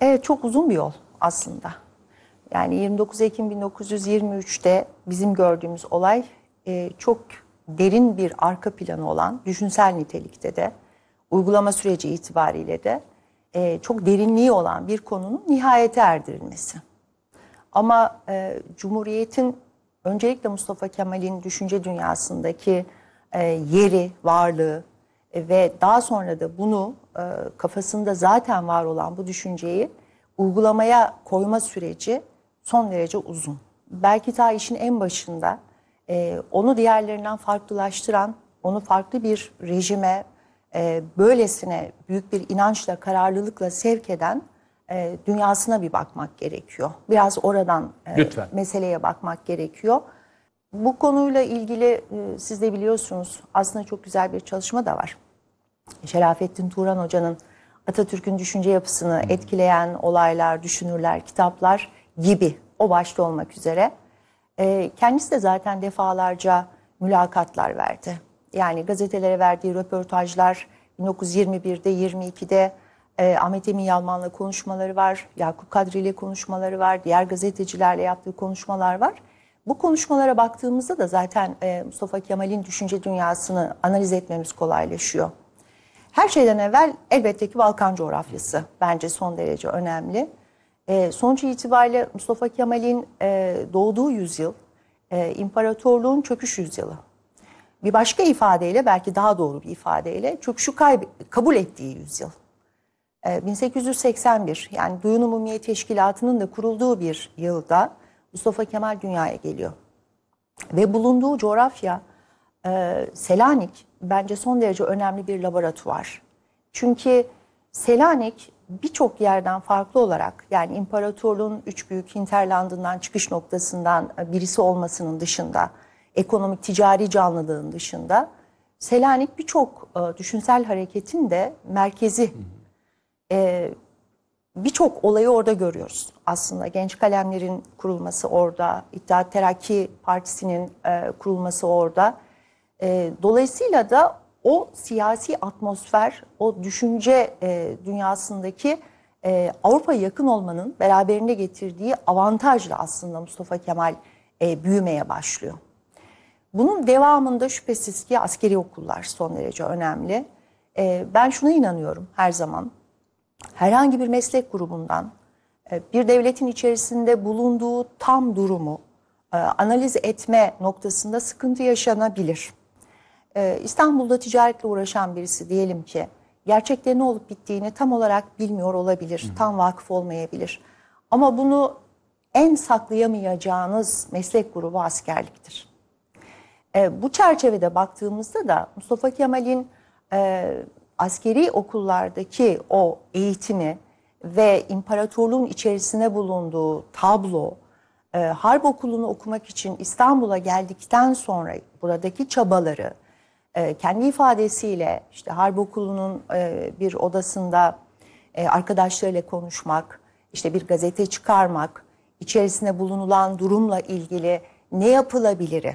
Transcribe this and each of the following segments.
Evet çok uzun bir yol aslında. Yani 29 Ekim 1923'te bizim gördüğümüz olay e, çok derin bir arka planı olan düşünsel nitelikte de uygulama süreci itibariyle de e, çok derinliği olan bir konunun nihayete erdirilmesi. Ama e, Cumhuriyet'in öncelikle Mustafa Kemal'in düşünce dünyasındaki e, yeri, varlığı, e, ve daha sonra da bunu e, kafasında zaten var olan bu düşünceyi uygulamaya koyma süreci son derece uzun. Belki ta işin en başında e, onu diğerlerinden farklılaştıran, onu farklı bir rejime, böylesine büyük bir inançla, kararlılıkla sevk eden dünyasına bir bakmak gerekiyor. Biraz oradan Lütfen. meseleye bakmak gerekiyor. Bu konuyla ilgili siz de biliyorsunuz aslında çok güzel bir çalışma da var. Şerafettin Turan Hoca'nın Atatürk'ün düşünce yapısını etkileyen olaylar, düşünürler, kitaplar gibi o başta olmak üzere. Ee, kendisi de zaten defalarca mülakatlar verdi. Yani gazetelere verdiği röportajlar 1921'de, 22'de e, Ahmet Emin Yalman'la konuşmaları var, Yakup Kadri ile konuşmaları var, diğer gazetecilerle yaptığı konuşmalar var. Bu konuşmalara baktığımızda da zaten e, Mustafa Kemal'in düşünce dünyasını analiz etmemiz kolaylaşıyor. Her şeyden evvel elbette ki Balkan coğrafyası bence son derece önemli. E, sonuç itibariyle Mustafa Kemal'in e, doğduğu yüzyıl e, imparatorluğun çöküş yüzyılı. Bir başka ifadeyle belki daha doğru bir ifadeyle çöküşü kabul ettiği yüzyıl. E, 1881 yani Duyun Umumiye Teşkilatı'nın da kurulduğu bir yılda Mustafa Kemal dünyaya geliyor. Ve bulunduğu coğrafya e, Selanik bence son derece önemli bir laboratuvar. Çünkü Selanik birçok yerden farklı olarak yani imparatorluğun üç büyük hinterlandından çıkış noktasından e, birisi olmasının dışında, ekonomik ticari canlılığın dışında Selanik birçok e, düşünsel hareketin de merkezi. E, birçok olayı orada görüyoruz aslında. Genç kalemlerin kurulması orada, İttihat Terakki Partisi'nin kurulması orada. E, dolayısıyla da o siyasi atmosfer, o düşünce e, dünyasındaki e, Avrupa'ya yakın olmanın beraberinde getirdiği avantajla aslında Mustafa Kemal e, büyümeye başlıyor. Bunun devamında şüphesiz ki askeri okullar son derece önemli. E, ben şuna inanıyorum her zaman. Herhangi bir meslek grubundan e, bir devletin içerisinde bulunduğu tam durumu e, analiz etme noktasında sıkıntı yaşanabilir. Ee, İstanbul'da ticaretle uğraşan birisi diyelim ki gerçekte ne olup bittiğini tam olarak bilmiyor olabilir, Hı. tam vakıf olmayabilir. Ama bunu en saklayamayacağınız meslek grubu askerliktir. E, bu çerçevede baktığımızda da Mustafa Kemal'in e, askeri okullardaki o eğitimi ve imparatorluğun içerisine bulunduğu tablo, e, harp okulunu okumak için İstanbul'a geldikten sonra buradaki çabaları, e, kendi ifadesiyle işte Harp Okulu'nun e, bir odasında e, arkadaşlarıyla konuşmak, işte bir gazete çıkarmak, içerisinde bulunulan durumla ilgili ne yapılabiliri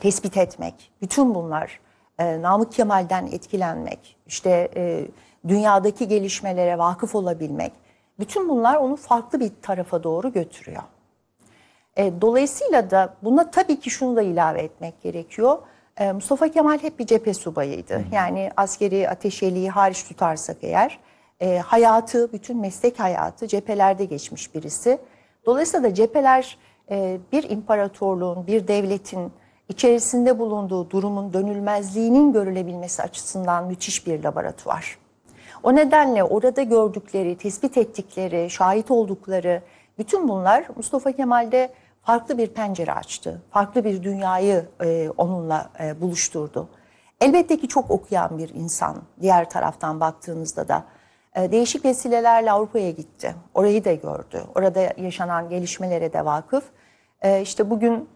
tespit etmek, bütün bunlar Namık Kemal'den etkilenmek, işte dünyadaki gelişmelere vakıf olabilmek, bütün bunlar onu farklı bir tarafa doğru götürüyor. Dolayısıyla da buna tabii ki şunu da ilave etmek gerekiyor ee, Mustafa Kemal hep bir cephe subayıydı. Hı. Yani askeri ateşeliği hariç tutarsak eğer e, hayatı, bütün meslek hayatı cephelerde geçmiş birisi. Dolayısıyla da cepheler e, bir imparatorluğun, bir devletin içerisinde bulunduğu durumun dönülmezliğinin görülebilmesi açısından müthiş bir laboratuvar. O nedenle orada gördükleri, tespit ettikleri, şahit oldukları bütün bunlar Mustafa Kemal'de farklı bir pencere açtı. Farklı bir dünyayı e, onunla e, buluşturdu. Elbette ki çok okuyan bir insan diğer taraftan baktığınızda da e, değişik vesilelerle Avrupa'ya gitti. Orayı da gördü. Orada yaşanan gelişmelere de vakıf. E, işte bugün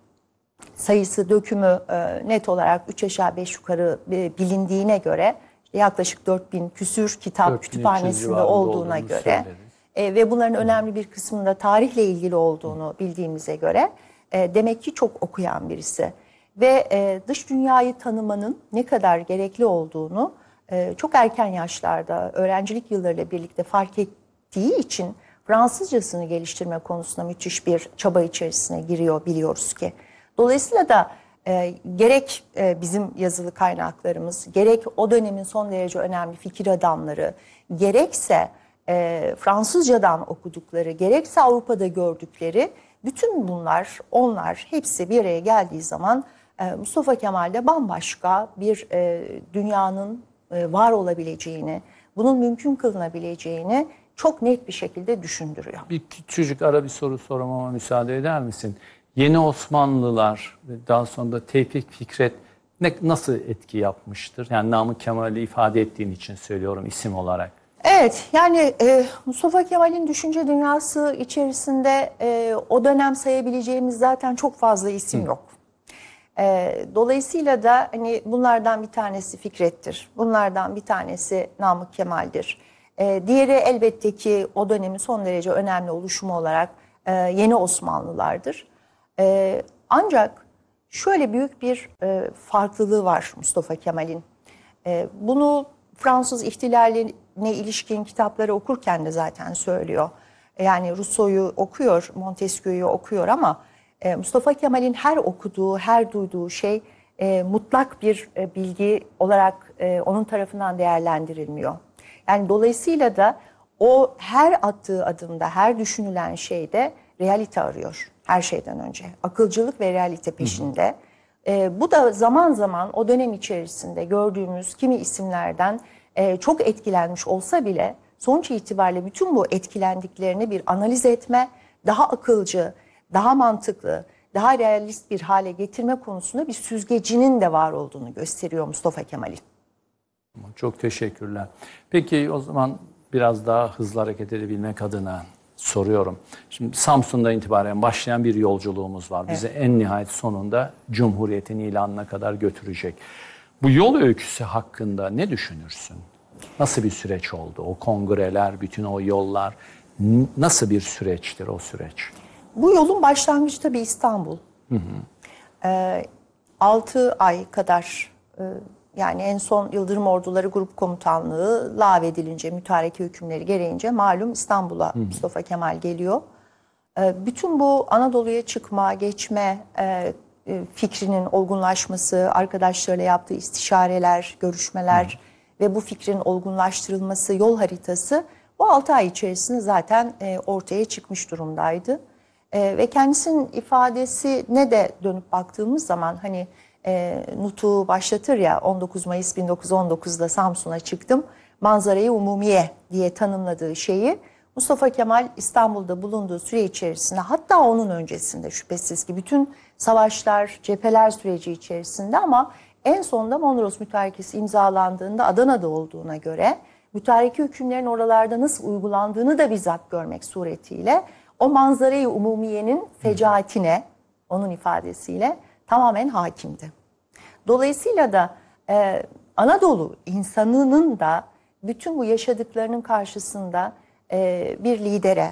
sayısı dökümü e, net olarak 3 aşağı 5 yukarı e, bilindiğine göre yaklaşık 4000 küsür kitap kütüphanesinde olduğuna göre söyledik e, ve bunların önemli bir kısmında tarihle ilgili olduğunu bildiğimize göre e, demek ki çok okuyan birisi. Ve e, dış dünyayı tanımanın ne kadar gerekli olduğunu e, çok erken yaşlarda öğrencilik yıllarıyla birlikte fark ettiği için Fransızcasını geliştirme konusunda müthiş bir çaba içerisine giriyor biliyoruz ki. Dolayısıyla da e, gerek e, bizim yazılı kaynaklarımız, gerek o dönemin son derece önemli fikir adamları, gerekse e, Fransızcadan okudukları, gerekse Avrupa'da gördükleri bütün bunlar, onlar hepsi bir araya geldiği zaman e, Mustafa Kemal'de bambaşka bir e, dünyanın e, var olabileceğini, bunun mümkün kılınabileceğini çok net bir şekilde düşündürüyor. Bir küçücük ara bir soru soramama müsaade eder misin? Yeni Osmanlılar daha sonra da Tevfik Fikret ne, nasıl etki yapmıştır? Yani namı Kemal'i ifade ettiğin için söylüyorum isim olarak. Evet, yani e, Mustafa Kemal'in düşünce dünyası içerisinde e, o dönem sayabileceğimiz zaten çok fazla isim Hı. yok. E, dolayısıyla da hani bunlardan bir tanesi Fikret'tir, bunlardan bir tanesi Namık Kemal'dir. E, diğeri elbette ki o dönemin son derece önemli oluşumu olarak e, yeni Osmanlılardır. E, ancak şöyle büyük bir e, farklılığı var Mustafa Kemal'in. E, bunu Fransız ihtilaline ilişkin kitapları okurken de zaten söylüyor. Yani Rousseau'yu okuyor, Montesquieu'yu okuyor ama e, Mustafa Kemal'in her okuduğu, her duyduğu şey e, mutlak bir e, bilgi olarak onun tarafından değerlendirilmiyor. Yani dolayısıyla da o her attığı adımda, her düşünülen şeyde realite arıyor her şeyden önce. Akılcılık ve realite peşinde. Hı hı. E, bu da zaman zaman o dönem içerisinde gördüğümüz kimi isimlerden e, çok etkilenmiş olsa bile sonuç itibariyle bütün bu etkilendiklerini bir analiz etme, daha akılcı, daha mantıklı, daha realist bir hale getirme konusunda bir süzgecinin de var olduğunu gösteriyor Mustafa Kemal'in. Çok teşekkürler. Peki o zaman biraz daha hızlı hareket edebilmek adına soruyorum. Şimdi Samsun'da itibaren başlayan bir yolculuğumuz var. Bizi evet. en nihayet sonunda Cumhuriyet'in ilanına kadar götürecek. Bu yol öyküsü hakkında ne düşünürsün? Nasıl bir süreç oldu? O kongreler, bütün o yollar nasıl bir süreçtir o süreç? Bu yolun başlangıcı tabii İstanbul. Hı hı. Ee, 6 ay kadar e, yani en son Yıldırım Orduları Grup Komutanlığı lav edilince, mütareke hükümleri gereğince malum İstanbul'a Mustafa Kemal geliyor. Ee, bütün bu Anadolu'ya çıkma, geçme e, e, fikrinin olgunlaşması, arkadaşlarıyla yaptığı istişareler, görüşmeler Hı. ve bu fikrin olgunlaştırılması, yol haritası bu 6 ay içerisinde zaten e, ortaya çıkmış durumdaydı. Ve kendisinin ifadesi ne de dönüp baktığımız zaman hani e, nutuğu başlatır ya 19 Mayıs 1919'da Samsun'a çıktım. Manzarayı umumiye diye tanımladığı şeyi Mustafa Kemal İstanbul'da bulunduğu süre içerisinde hatta onun öncesinde şüphesiz ki bütün savaşlar, cepheler süreci içerisinde ama en sonunda Mondros Mütarekesi imzalandığında Adana'da olduğuna göre mütareke hükümlerin oralarda nasıl uygulandığını da bizzat görmek suretiyle o manzarayı umumiyenin fecaatine, onun ifadesiyle tamamen hakimdi. Dolayısıyla da e, Anadolu insanının da bütün bu yaşadıklarının karşısında e, bir lidere,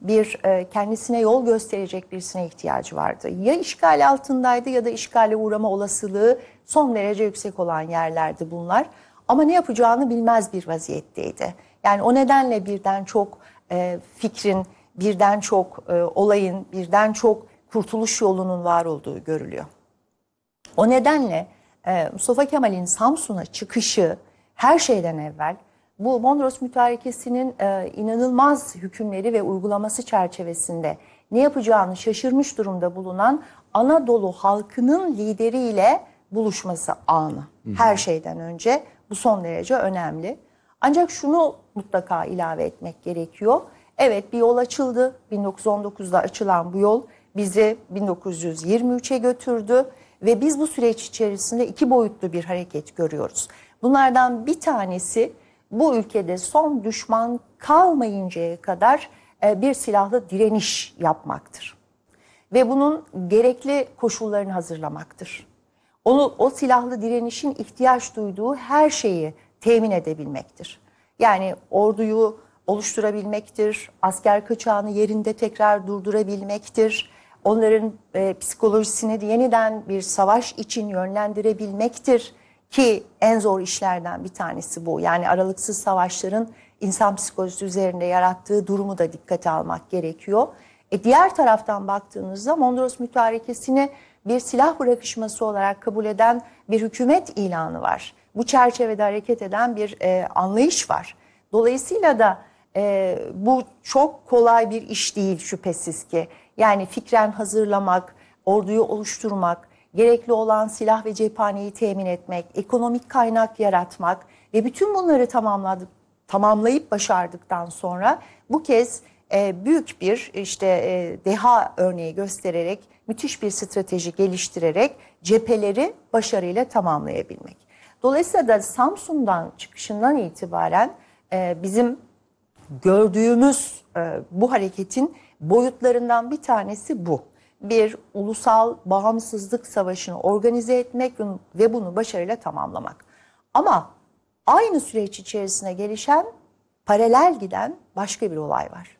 bir e, kendisine yol gösterecek birisine ihtiyacı vardı. Ya işgal altındaydı ya da işgale uğrama olasılığı son derece yüksek olan yerlerdi bunlar. Ama ne yapacağını bilmez bir vaziyetteydi. Yani o nedenle birden çok e, fikrin, birden çok e, olayın, birden çok kurtuluş yolunun var olduğu görülüyor. O nedenle e, Mustafa Kemal'in Samsun'a çıkışı her şeyden evvel bu Mondros Mütarekesi'nin e, inanılmaz hükümleri ve uygulaması çerçevesinde ne yapacağını şaşırmış durumda bulunan Anadolu halkının lideriyle buluşması anı. Her şeyden önce bu son derece önemli. Ancak şunu mutlaka ilave etmek gerekiyor. Evet bir yol açıldı. 1919'da açılan bu yol bizi 1923'e götürdü. Ve biz bu süreç içerisinde iki boyutlu bir hareket görüyoruz. Bunlardan bir tanesi bu ülkede son düşman kalmayıncaya kadar e, bir silahlı direniş yapmaktır. Ve bunun gerekli koşullarını hazırlamaktır. Onu o silahlı direnişin ihtiyaç duyduğu her şeyi temin edebilmektir. Yani orduyu oluşturabilmektir, asker kaçağını yerinde tekrar durdurabilmektir, onların e, psikolojisini yeniden bir savaş için yönlendirebilmektir ki en zor işlerden bir tanesi bu. Yani aralıksız savaşların insan psikolojisi üzerinde yarattığı durumu da dikkate almak gerekiyor. E diğer taraftan baktığınızda Mondros Mütarekesi'ni bir silah bırakışması olarak kabul eden bir hükümet ilanı var. Bu çerçevede hareket eden bir e, anlayış var. Dolayısıyla da e, bu çok kolay bir iş değil şüphesiz ki. Yani fikren hazırlamak, orduyu oluşturmak, gerekli olan silah ve cephaneyi temin etmek, ekonomik kaynak yaratmak ve bütün bunları tamamladık, tamamlayıp başardıktan sonra bu kez e, büyük bir işte e, deha örneği göstererek müthiş bir strateji geliştirerek cepheleri başarıyla tamamlayabilmek. Dolayısıyla da Samsun'dan çıkışından itibaren e, bizim gördüğümüz e, bu hareketin boyutlarından bir tanesi bu. Bir ulusal bağımsızlık savaşını organize etmek ve bunu başarıyla tamamlamak. Ama aynı süreç içerisine gelişen, paralel giden başka bir olay var.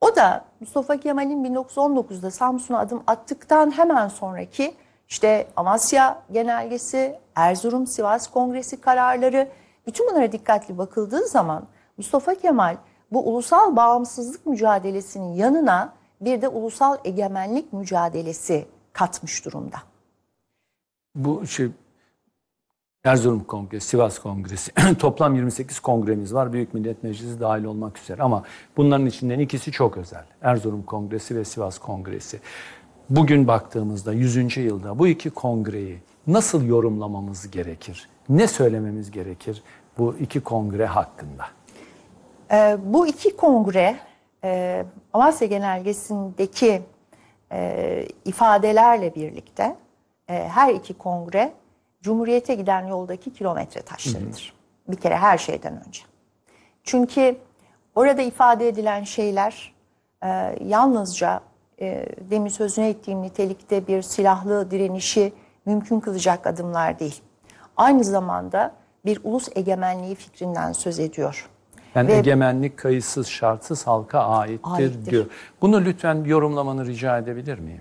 O da Mustafa Kemal'in 1919'da Samsun'a adım attıktan hemen sonraki işte Amasya Genelgesi, Erzurum Sivas Kongresi kararları bütün bunlara dikkatli bakıldığı zaman Mustafa Kemal bu ulusal bağımsızlık mücadelesinin yanına bir de ulusal egemenlik mücadelesi katmış durumda. Bu şey Erzurum Kongresi, Sivas Kongresi toplam 28 kongremiz var. Büyük Millet Meclisi dahil olmak üzere ama bunların içinden ikisi çok özel. Erzurum Kongresi ve Sivas Kongresi. Bugün baktığımızda 100. yılda bu iki kongreyi nasıl yorumlamamız gerekir? Ne söylememiz gerekir bu iki kongre hakkında? E, bu iki kongre e, Amasya Genelgesi'ndeki e, ifadelerle birlikte e, her iki kongre Cumhuriyete giden yoldaki kilometre taşlarıdır. Hı hı. Bir kere her şeyden önce. Çünkü orada ifade edilen şeyler e, yalnızca e, demin sözüne ettiğim nitelikte bir silahlı direnişi mümkün kılacak adımlar değil. Aynı zamanda bir ulus egemenliği fikrinden söz ediyor. Yani Ve, egemenlik kayıtsız şartsız halka aittir, aittir diyor. Bunu lütfen yorumlamanı rica edebilir miyim?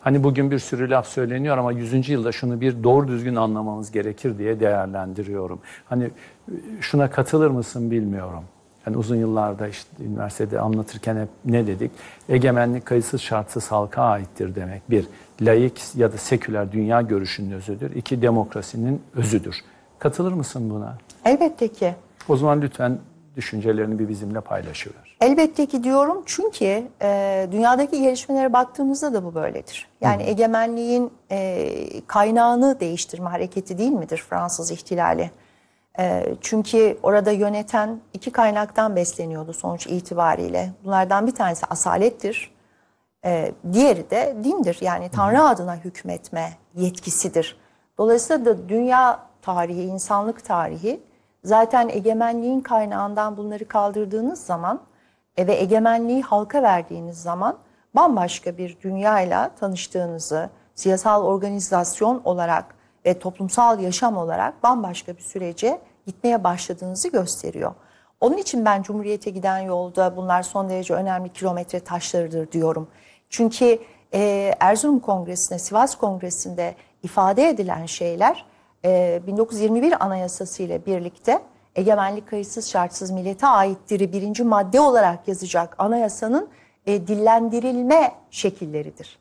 Hani bugün bir sürü laf söyleniyor ama 100. yılda şunu bir doğru düzgün anlamamız gerekir diye değerlendiriyorum. Hani e, şuna katılır mısın bilmiyorum. Yani uzun yıllarda işte üniversitede anlatırken hep ne dedik? Egemenlik kayıtsız şartsız halka aittir demek. Bir, laik ya da seküler dünya görüşünün özüdür. İki, demokrasinin özüdür. Katılır mısın buna? Elbette ki. O zaman lütfen düşüncelerini bir bizimle paylaşıyorlar. Elbette ki diyorum çünkü e, dünyadaki gelişmelere baktığımızda da bu böyledir. Yani Hı. egemenliğin e, kaynağını değiştirme hareketi değil midir Fransız ihtilali? E, çünkü orada yöneten iki kaynaktan besleniyordu sonuç itibariyle. Bunlardan bir tanesi asalettir. E, diğeri de dindir. Yani Tanrı Hı. adına hükmetme yetkisidir. Dolayısıyla da dünya tarihi, insanlık tarihi Zaten egemenliğin kaynağından bunları kaldırdığınız zaman ve egemenliği halka verdiğiniz zaman bambaşka bir dünyayla tanıştığınızı, siyasal organizasyon olarak ve toplumsal yaşam olarak bambaşka bir sürece gitmeye başladığınızı gösteriyor. Onun için ben Cumhuriyet'e giden yolda bunlar son derece önemli kilometre taşlarıdır diyorum. Çünkü e, Erzurum Kongresi'nde, Sivas Kongresi'nde ifade edilen şeyler 1921 ee, Anayasası ile birlikte egemenlik kayıtsız şartsız millete aittir'i birinci madde olarak yazacak anayasanın e, dillendirilme şekilleridir.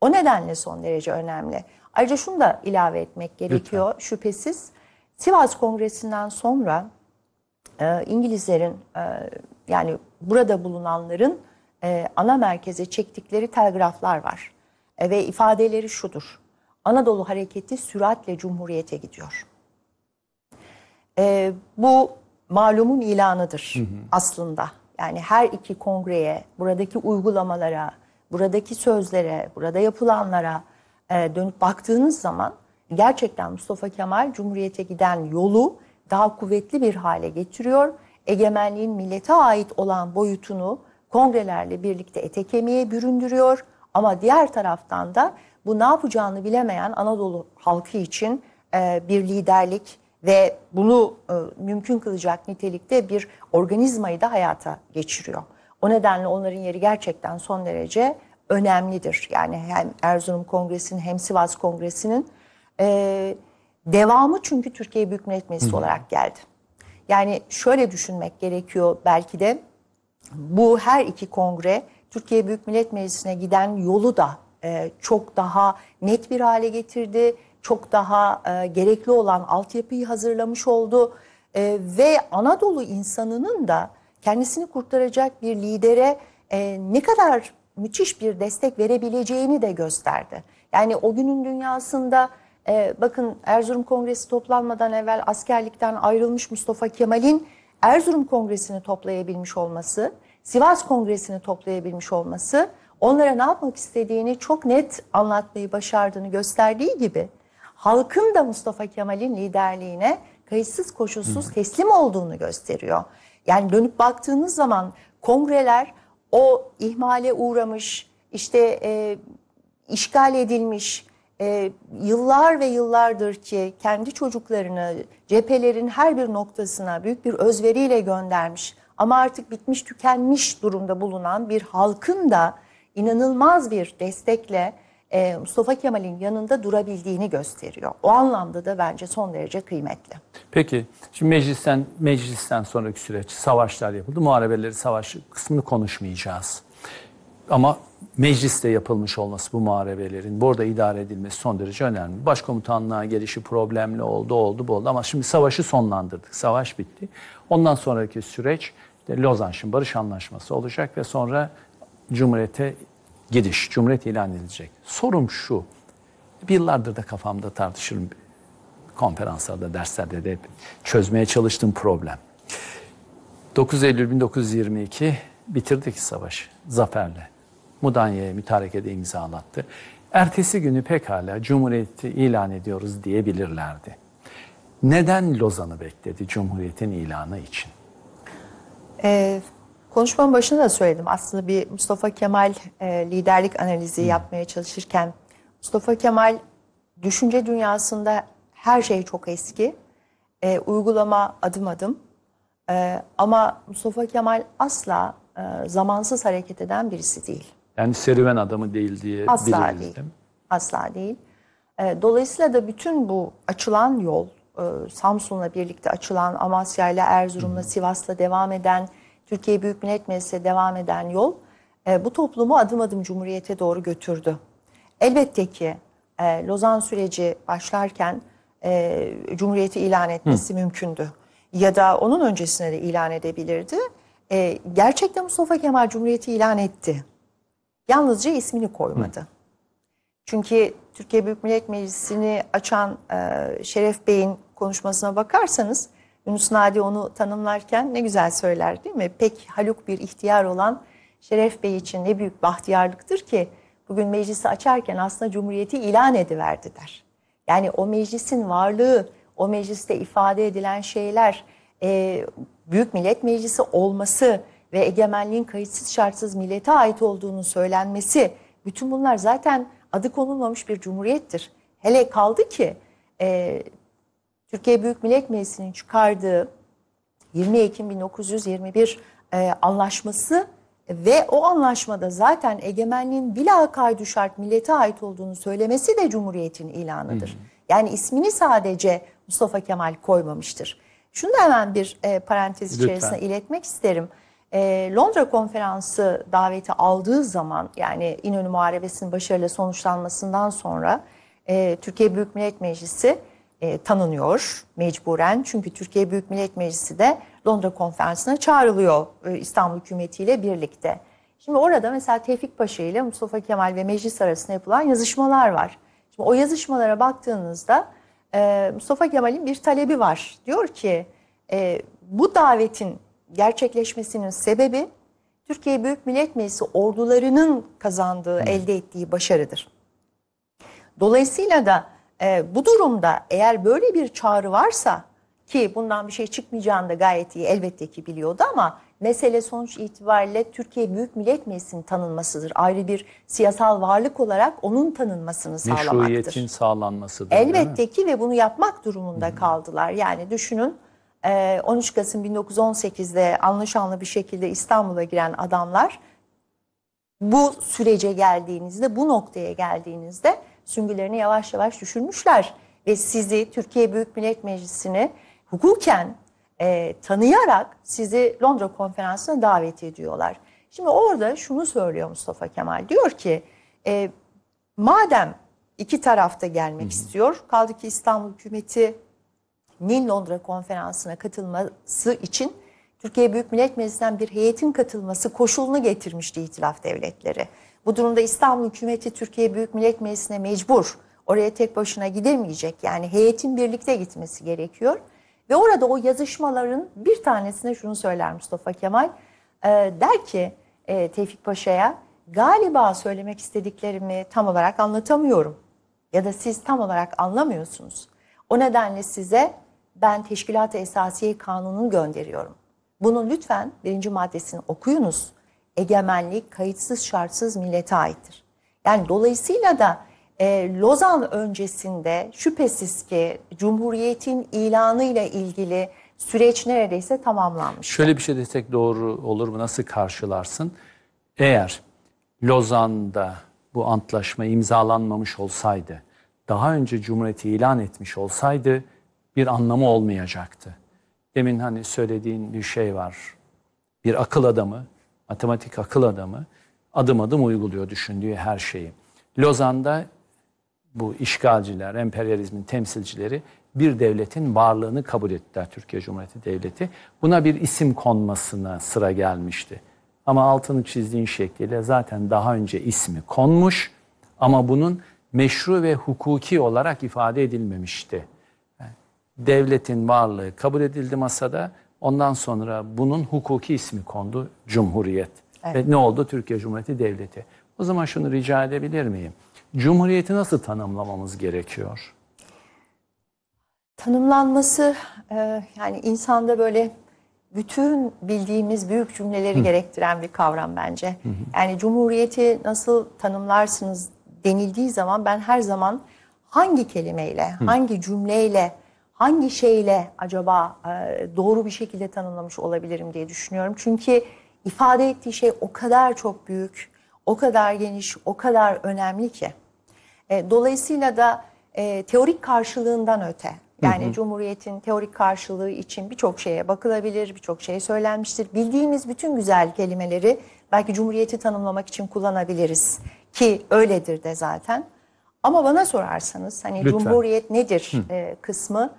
O nedenle son derece önemli. Ayrıca şunu da ilave etmek gerekiyor Lütfen. şüphesiz. Sivas Kongresi'nden sonra e, İngilizlerin e, yani burada bulunanların ana merkeze çektikleri telgraflar var. ve ifadeleri şudur. Anadolu hareketi süratle Cumhuriyet'e gidiyor. E, bu malumun ilanıdır hı hı. aslında. Yani her iki kongreye, buradaki uygulamalara, buradaki sözlere, burada yapılanlara e, dönüp baktığınız zaman gerçekten Mustafa Kemal Cumhuriyet'e giden yolu daha kuvvetli bir hale getiriyor. Egemenliğin millete ait olan boyutunu kongrelerle birlikte ete kemiğe büründürüyor. Ama diğer taraftan da bu ne yapacağını bilemeyen Anadolu halkı için e, bir liderlik ve bunu e, mümkün kılacak nitelikte bir organizmayı da hayata geçiriyor. O nedenle onların yeri gerçekten son derece önemlidir. Yani hem Erzurum Kongresi'nin hem Sivas Kongresi'nin e, devamı çünkü Türkiye Büyük Millet Meclisi Hı. olarak geldi. Yani şöyle düşünmek gerekiyor belki de bu her iki kongre Türkiye Büyük Millet Meclisi'ne giden yolu da e, çok daha net bir hale getirdi. Çok daha e, gerekli olan altyapıyı hazırlamış oldu. E, ve Anadolu insanının da kendisini kurtaracak bir lidere ne kadar müthiş bir destek verebileceğini de gösterdi. Yani o günün dünyasında bakın Erzurum Kongresi toplanmadan evvel askerlikten ayrılmış Mustafa Kemal'in Erzurum Kongresi'ni toplayabilmiş olması, Sivas Kongresi'ni toplayabilmiş olması onlara ne yapmak istediğini çok net anlatmayı başardığını gösterdiği gibi halkın da Mustafa Kemal'in liderliğine kayıtsız koşulsuz teslim olduğunu gösteriyor. Yani dönüp baktığınız zaman kongreler o ihmale uğramış, işte e, işgal edilmiş, e, yıllar ve yıllardır ki kendi çocuklarını cephelerin her bir noktasına büyük bir özveriyle göndermiş ama artık bitmiş tükenmiş durumda bulunan bir halkın da inanılmaz bir destekle e, Mustafa Kemal'in yanında durabildiğini gösteriyor. O anlamda da bence son derece kıymetli. Peki şimdi meclisten meclisten sonraki süreç savaşlar yapıldı. Muharebeleri savaş kısmını konuşmayacağız. Ama mecliste yapılmış olması bu muharebelerin burada idare edilmesi son derece önemli. Başkomutanlığa gelişi problemli oldu, oldu, bu oldu ama şimdi savaşı sonlandırdık. Savaş bitti. Ondan sonraki süreç işte Lozan şimdi barış anlaşması olacak ve sonra Cumhuriyete gidiş, Cumhuriyet ilan edilecek. Sorum şu, yıllardır da kafamda tartışırım konferanslarda, derslerde de hep çözmeye çalıştığım problem. 9 Eylül 1922 bitirdik savaş, zaferle. Mudanya'ya mütarekede imzalattı. Ertesi günü pekala Cumhuriyeti ilan ediyoruz diyebilirlerdi. Neden Lozan'ı bekledi Cumhuriyet'in ilanı için? Ee, Konuşmanın başında da söyledim. Aslında bir Mustafa Kemal e, liderlik analizi yapmaya çalışırken Mustafa Kemal düşünce dünyasında her şey çok eski. E, uygulama adım adım. E, ama Mustafa Kemal asla e, zamansız hareket eden birisi değil. Yani serüven adamı değil diye Asla değil. değil Asla değil. E, dolayısıyla da bütün bu açılan yol, e, Samsun'la birlikte açılan, Amasya'yla, Erzurum'la, Sivas'la devam eden Türkiye Büyük Millet Meclisi devam eden yol e, bu toplumu adım adım Cumhuriyet'e doğru götürdü. Elbette ki e, Lozan süreci başlarken e, Cumhuriyet'i ilan etmesi Hı. mümkündü. Ya da onun öncesine de ilan edebilirdi. E, gerçekten Mustafa Kemal Cumhuriyet'i ilan etti. Yalnızca ismini koymadı. Hı. Çünkü Türkiye Büyük Millet Meclisi'ni açan e, Şeref Bey'in konuşmasına bakarsanız Yunus Nadi onu tanımlarken ne güzel söyler değil mi? Pek haluk bir ihtiyar olan Şeref Bey için ne büyük bahtiyarlıktır ki bugün meclisi açarken aslında cumhuriyeti ilan ediverdi der. Yani o meclisin varlığı, o mecliste ifade edilen şeyler, e, Büyük Millet Meclisi olması ve egemenliğin kayıtsız şartsız millete ait olduğunu söylenmesi, bütün bunlar zaten adı konulmamış bir cumhuriyettir. Hele kaldı ki e, Türkiye Büyük Millet Meclisi'nin çıkardığı 20 Ekim 1921 e, anlaşması ve o anlaşmada zaten egemenliğin bilakaydı şart millete ait olduğunu söylemesi de Cumhuriyet'in ilanıdır. Hı hı. Yani ismini sadece Mustafa Kemal koymamıştır. Şunu da hemen bir e, parantez Lütfen. içerisine iletmek isterim. E, Londra konferansı daveti aldığı zaman yani İnönü Muharebesi'nin başarıyla sonuçlanmasından sonra e, Türkiye Büyük Millet Meclisi e, tanınıyor mecburen. Çünkü Türkiye Büyük Millet Meclisi de Londra Konferansı'na çağrılıyor e, İstanbul hükümetiyle birlikte. Şimdi orada mesela Tevfik Paşa ile Mustafa Kemal ve meclis arasında yapılan yazışmalar var. Şimdi o yazışmalara baktığınızda e, Mustafa Kemal'in bir talebi var. Diyor ki e, bu davetin gerçekleşmesinin sebebi Türkiye Büyük Millet Meclisi ordularının kazandığı, hmm. elde ettiği başarıdır. Dolayısıyla da e, bu durumda eğer böyle bir çağrı varsa ki bundan bir şey çıkmayacağını da gayet iyi elbette ki biliyordu ama mesele sonuç itibariyle Türkiye Büyük Millet Meclisi'nin tanınmasıdır. Ayrı bir siyasal varlık olarak onun tanınmasını sağlamaktır. Meşruiyetin sağlanmasıdır. Elbette ki ve bunu yapmak durumunda Hı -hı. kaldılar. Yani düşünün 13 e, Kasım 1918'de anlaşanlı bir şekilde İstanbul'a giren adamlar bu sürece geldiğinizde, bu noktaya geldiğinizde süngülerini yavaş yavaş düşürmüşler. Ve sizi Türkiye Büyük Millet Meclisini hukuken e, tanıyarak sizi Londra konferansına davet ediyorlar. Şimdi orada şunu söylüyor Mustafa Kemal. Diyor ki e, madem iki tarafta gelmek Hı-hı. istiyor kaldı ki İstanbul hükümeti, hükümetinin Londra konferansına katılması için Türkiye Büyük Millet Meclisi'nden bir heyetin katılması koşulunu getirmişti itilaf devletleri. Bu durumda İstanbul hükümeti Türkiye Büyük Millet Meclisi'ne mecbur. Oraya tek başına gidemeyecek. Yani heyetin birlikte gitmesi gerekiyor. Ve orada o yazışmaların bir tanesine şunu söyler Mustafa Kemal. E, der ki e, Tevfik Paşa'ya galiba söylemek istediklerimi tam olarak anlatamıyorum. Ya da siz tam olarak anlamıyorsunuz. O nedenle size ben Teşkilat-ı Esasiye Kanunu'nu gönderiyorum. Bunun lütfen birinci maddesini okuyunuz egemenlik kayıtsız şartsız millete aittir. Yani dolayısıyla da e, Lozan öncesinde şüphesiz ki Cumhuriyet'in ilanı ile ilgili süreç neredeyse tamamlanmış. Şöyle bir şey desek doğru olur mu? Nasıl karşılarsın? Eğer Lozan'da bu antlaşma imzalanmamış olsaydı, daha önce Cumhuriyeti ilan etmiş olsaydı bir anlamı olmayacaktı. Demin hani söylediğin bir şey var. Bir akıl adamı matematik akıl adamı adım adım uyguluyor düşündüğü her şeyi. Lozan'da bu işgalciler, emperyalizmin temsilcileri bir devletin varlığını kabul ettiler Türkiye Cumhuriyeti Devleti. Buna bir isim konmasına sıra gelmişti. Ama altını çizdiğin şekliyle zaten daha önce ismi konmuş ama bunun meşru ve hukuki olarak ifade edilmemişti. Devletin varlığı kabul edildi masada Ondan sonra bunun hukuki ismi kondu Cumhuriyet. Evet. Ve ne oldu? Türkiye Cumhuriyeti Devleti. O zaman şunu rica edebilir miyim? Cumhuriyeti nasıl tanımlamamız gerekiyor? Tanımlanması e, yani insanda böyle bütün bildiğimiz büyük cümleleri Hı. gerektiren bir kavram bence. Hı. Yani cumhuriyeti nasıl tanımlarsınız denildiği zaman ben her zaman hangi kelimeyle, Hı. hangi cümleyle hangi şeyle acaba e, doğru bir şekilde tanımlamış olabilirim diye düşünüyorum. Çünkü ifade ettiği şey o kadar çok büyük, o kadar geniş, o kadar önemli ki. E, dolayısıyla da e, teorik karşılığından öte. Yani hı hı. Cumhuriyet'in teorik karşılığı için birçok şeye bakılabilir, birçok şey söylenmiştir. Bildiğimiz bütün güzel kelimeleri belki Cumhuriyet'i tanımlamak için kullanabiliriz ki öyledir de zaten. Ama bana sorarsanız hani Lütfen. Cumhuriyet nedir hı. kısmı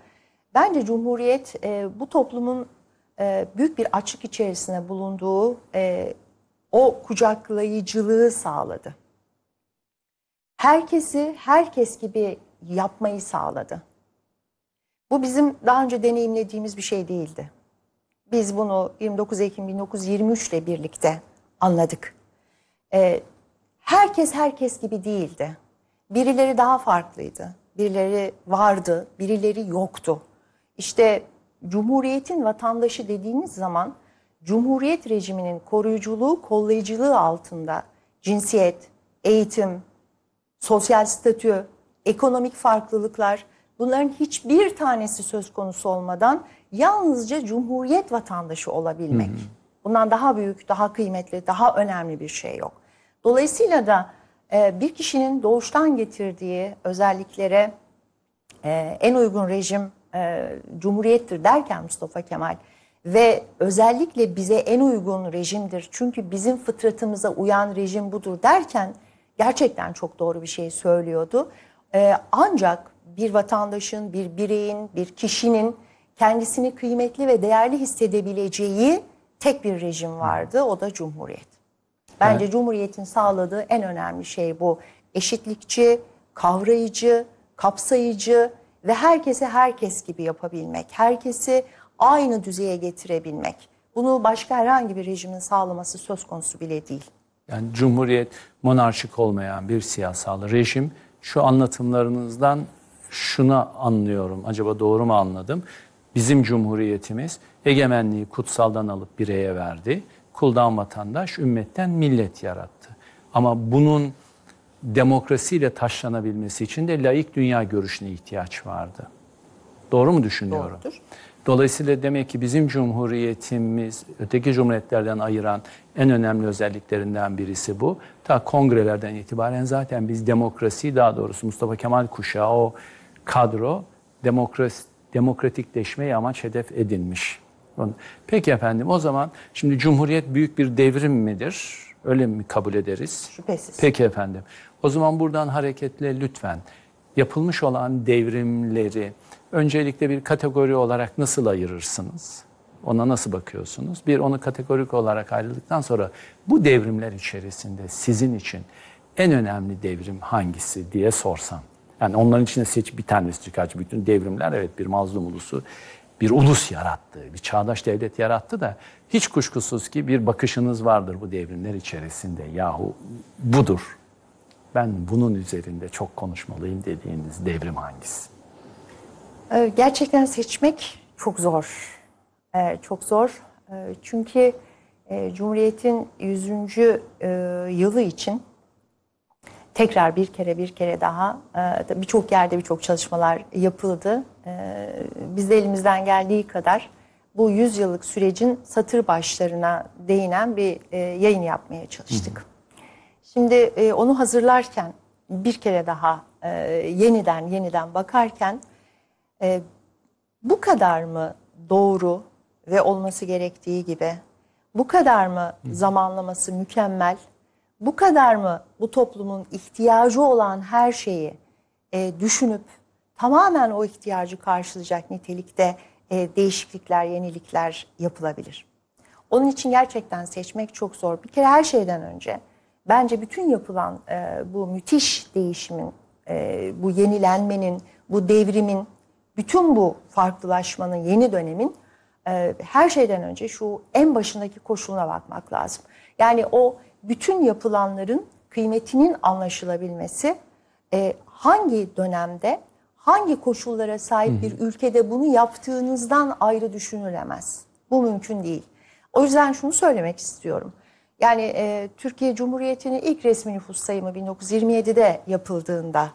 Bence Cumhuriyet e, bu toplumun e, büyük bir açık içerisinde bulunduğu e, o kucaklayıcılığı sağladı. Herkesi herkes gibi yapmayı sağladı. Bu bizim daha önce deneyimlediğimiz bir şey değildi. Biz bunu 29 Ekim 1923 ile birlikte anladık. Ee, herkes herkes gibi değildi. Birileri daha farklıydı. Birileri vardı, birileri yoktu. İşte Cumhuriyetin vatandaşı dediğiniz zaman Cumhuriyet rejiminin koruyuculuğu, kollayıcılığı altında cinsiyet, eğitim, sosyal statü, ekonomik farklılıklar bunların hiçbir tanesi söz konusu olmadan yalnızca Cumhuriyet vatandaşı olabilmek. Hı hı. Bundan daha büyük, daha kıymetli, daha önemli bir şey yok. Dolayısıyla da e, bir kişinin doğuştan getirdiği özelliklere e, en uygun rejim e, cumhuriyettir derken Mustafa Kemal ve özellikle bize en uygun rejimdir çünkü bizim fıtratımıza uyan rejim budur derken gerçekten çok doğru bir şey söylüyordu. E, ancak bir vatandaşın, bir bireyin, bir kişinin kendisini kıymetli ve değerli hissedebileceği tek bir rejim vardı o da Cumhuriyet. Bence evet. Cumhuriyet'in sağladığı en önemli şey bu. Eşitlikçi, kavrayıcı, kapsayıcı, ve herkese herkes gibi yapabilmek, herkesi aynı düzeye getirebilmek. Bunu başka herhangi bir rejimin sağlaması söz konusu bile değil. Yani cumhuriyet monarşik olmayan bir siyasal rejim şu anlatımlarınızdan şuna anlıyorum. Acaba doğru mu anladım? Bizim cumhuriyetimiz egemenliği kutsaldan alıp bireye verdi. Kuldan vatandaş, ümmetten millet yarattı. Ama bunun demokrasiyle taşlanabilmesi için de layık dünya görüşüne ihtiyaç vardı. Doğru mu düşünüyorum? Doğrudur. Dolayısıyla demek ki bizim cumhuriyetimiz öteki cumhuriyetlerden ayıran en önemli özelliklerinden birisi bu. Ta kongrelerden itibaren zaten biz demokrasi daha doğrusu Mustafa Kemal kuşağı o kadro demokrasi, demokratikleşmeyi amaç hedef edinmiş. Peki efendim o zaman şimdi cumhuriyet büyük bir devrim midir? Öyle mi kabul ederiz? Şüphesiz. Peki efendim. O zaman buradan hareketle lütfen yapılmış olan devrimleri öncelikle bir kategori olarak nasıl ayırırsınız? Ona nasıl bakıyorsunuz? Bir onu kategorik olarak ayrıldıktan sonra bu devrimler içerisinde sizin için en önemli devrim hangisi diye sorsam. Yani onların içinde seç bir tanesi çıkar. Bütün devrimler evet bir mazlum ulusu bir ulus yarattı, bir çağdaş devlet yarattı da hiç kuşkusuz ki bir bakışınız vardır bu devrimler içerisinde. Yahu budur. Ben bunun üzerinde çok konuşmalıyım dediğiniz devrim hangisi? Ee, gerçekten seçmek çok zor. Ee, çok zor. Ee, çünkü e, Cumhuriyet'in 100. E, yılı için tekrar bir kere bir kere daha e, birçok yerde birçok çalışmalar yapıldı. E, biz de elimizden geldiği kadar bu 100 yıllık sürecin satır başlarına değinen bir e, yayın yapmaya çalıştık. Şimdi onu hazırlarken bir kere daha yeniden yeniden bakarken bu kadar mı doğru ve olması gerektiği gibi bu kadar mı zamanlaması mükemmel bu kadar mı bu toplumun ihtiyacı olan her şeyi e, düşünüp tamamen o ihtiyacı karşılayacak nitelikte e, değişiklikler, yenilikler yapılabilir. Onun için gerçekten seçmek çok zor. Bir kere her şeyden önce bence bütün yapılan e, bu müthiş değişimin, e, bu yenilenmenin, bu devrimin, bütün bu farklılaşmanın, yeni dönemin e, her şeyden önce şu en başındaki koşuluna bakmak lazım. Yani o bütün yapılanların kıymetinin anlaşılabilmesi, e, hangi dönemde, hangi koşullara sahip bir ülkede bunu yaptığınızdan ayrı düşünülemez. Bu mümkün değil. O yüzden şunu söylemek istiyorum. Yani e, Türkiye Cumhuriyeti'nin ilk resmi nüfus sayımı 1927'de yapıldığında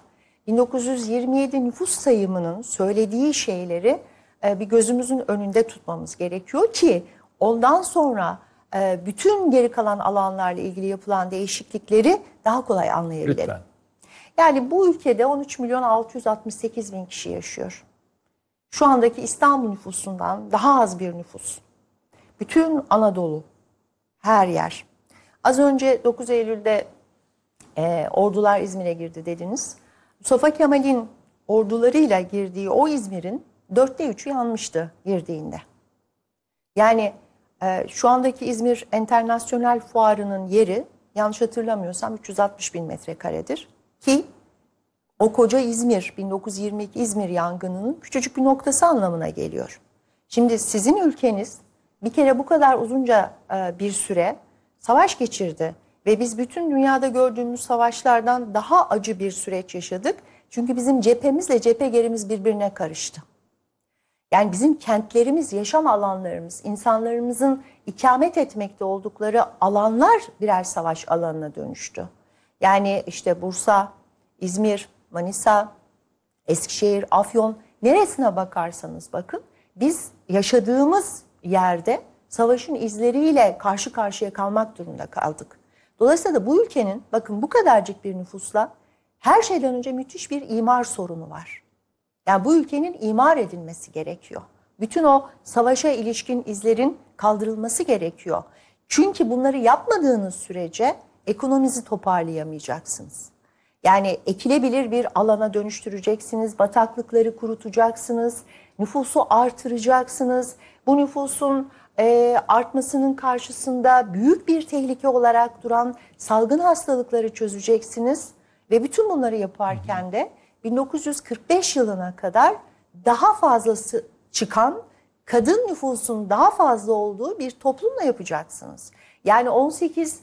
1927 nüfus sayımının söylediği şeyleri e, bir gözümüzün önünde tutmamız gerekiyor ki ondan sonra e, bütün geri kalan alanlarla ilgili yapılan değişiklikleri daha kolay anlayabilelim. Lütfen. Yani bu ülkede 13 milyon 668 bin kişi yaşıyor. Şu andaki İstanbul nüfusundan daha az bir nüfus. Bütün Anadolu, her yer. Az önce 9 Eylül'de e, ordular İzmir'e girdi dediniz. Mustafa Kemal'in ordularıyla girdiği o İzmir'in dörtte üçü yanmıştı girdiğinde. Yani ee, şu andaki İzmir Enternasyonel Fuarı'nın yeri yanlış hatırlamıyorsam 360 bin metrekaredir. Ki o koca İzmir 1922 İzmir yangınının küçücük bir noktası anlamına geliyor. Şimdi sizin ülkeniz bir kere bu kadar uzunca e, bir süre savaş geçirdi ve biz bütün dünyada gördüğümüz savaşlardan daha acı bir süreç yaşadık. Çünkü bizim cephemizle cephe gerimiz birbirine karıştı. Yani bizim kentlerimiz, yaşam alanlarımız, insanlarımızın ikamet etmekte oldukları alanlar birer savaş alanına dönüştü. Yani işte Bursa, İzmir, Manisa, Eskişehir, Afyon neresine bakarsanız bakın biz yaşadığımız yerde savaşın izleriyle karşı karşıya kalmak durumunda kaldık. Dolayısıyla da bu ülkenin bakın bu kadarcık bir nüfusla her şeyden önce müthiş bir imar sorunu var. Yani bu ülkenin imar edilmesi gerekiyor. Bütün o savaşa ilişkin izlerin kaldırılması gerekiyor. Çünkü bunları yapmadığınız sürece ekonominizi toparlayamayacaksınız. Yani ekilebilir bir alana dönüştüreceksiniz, bataklıkları kurutacaksınız, nüfusu artıracaksınız. Bu nüfusun e, artmasının karşısında büyük bir tehlike olarak duran salgın hastalıkları çözeceksiniz. Ve bütün bunları yaparken de 1945 yılına kadar daha fazlası çıkan kadın nüfusun daha fazla olduğu bir toplumla yapacaksınız. Yani 18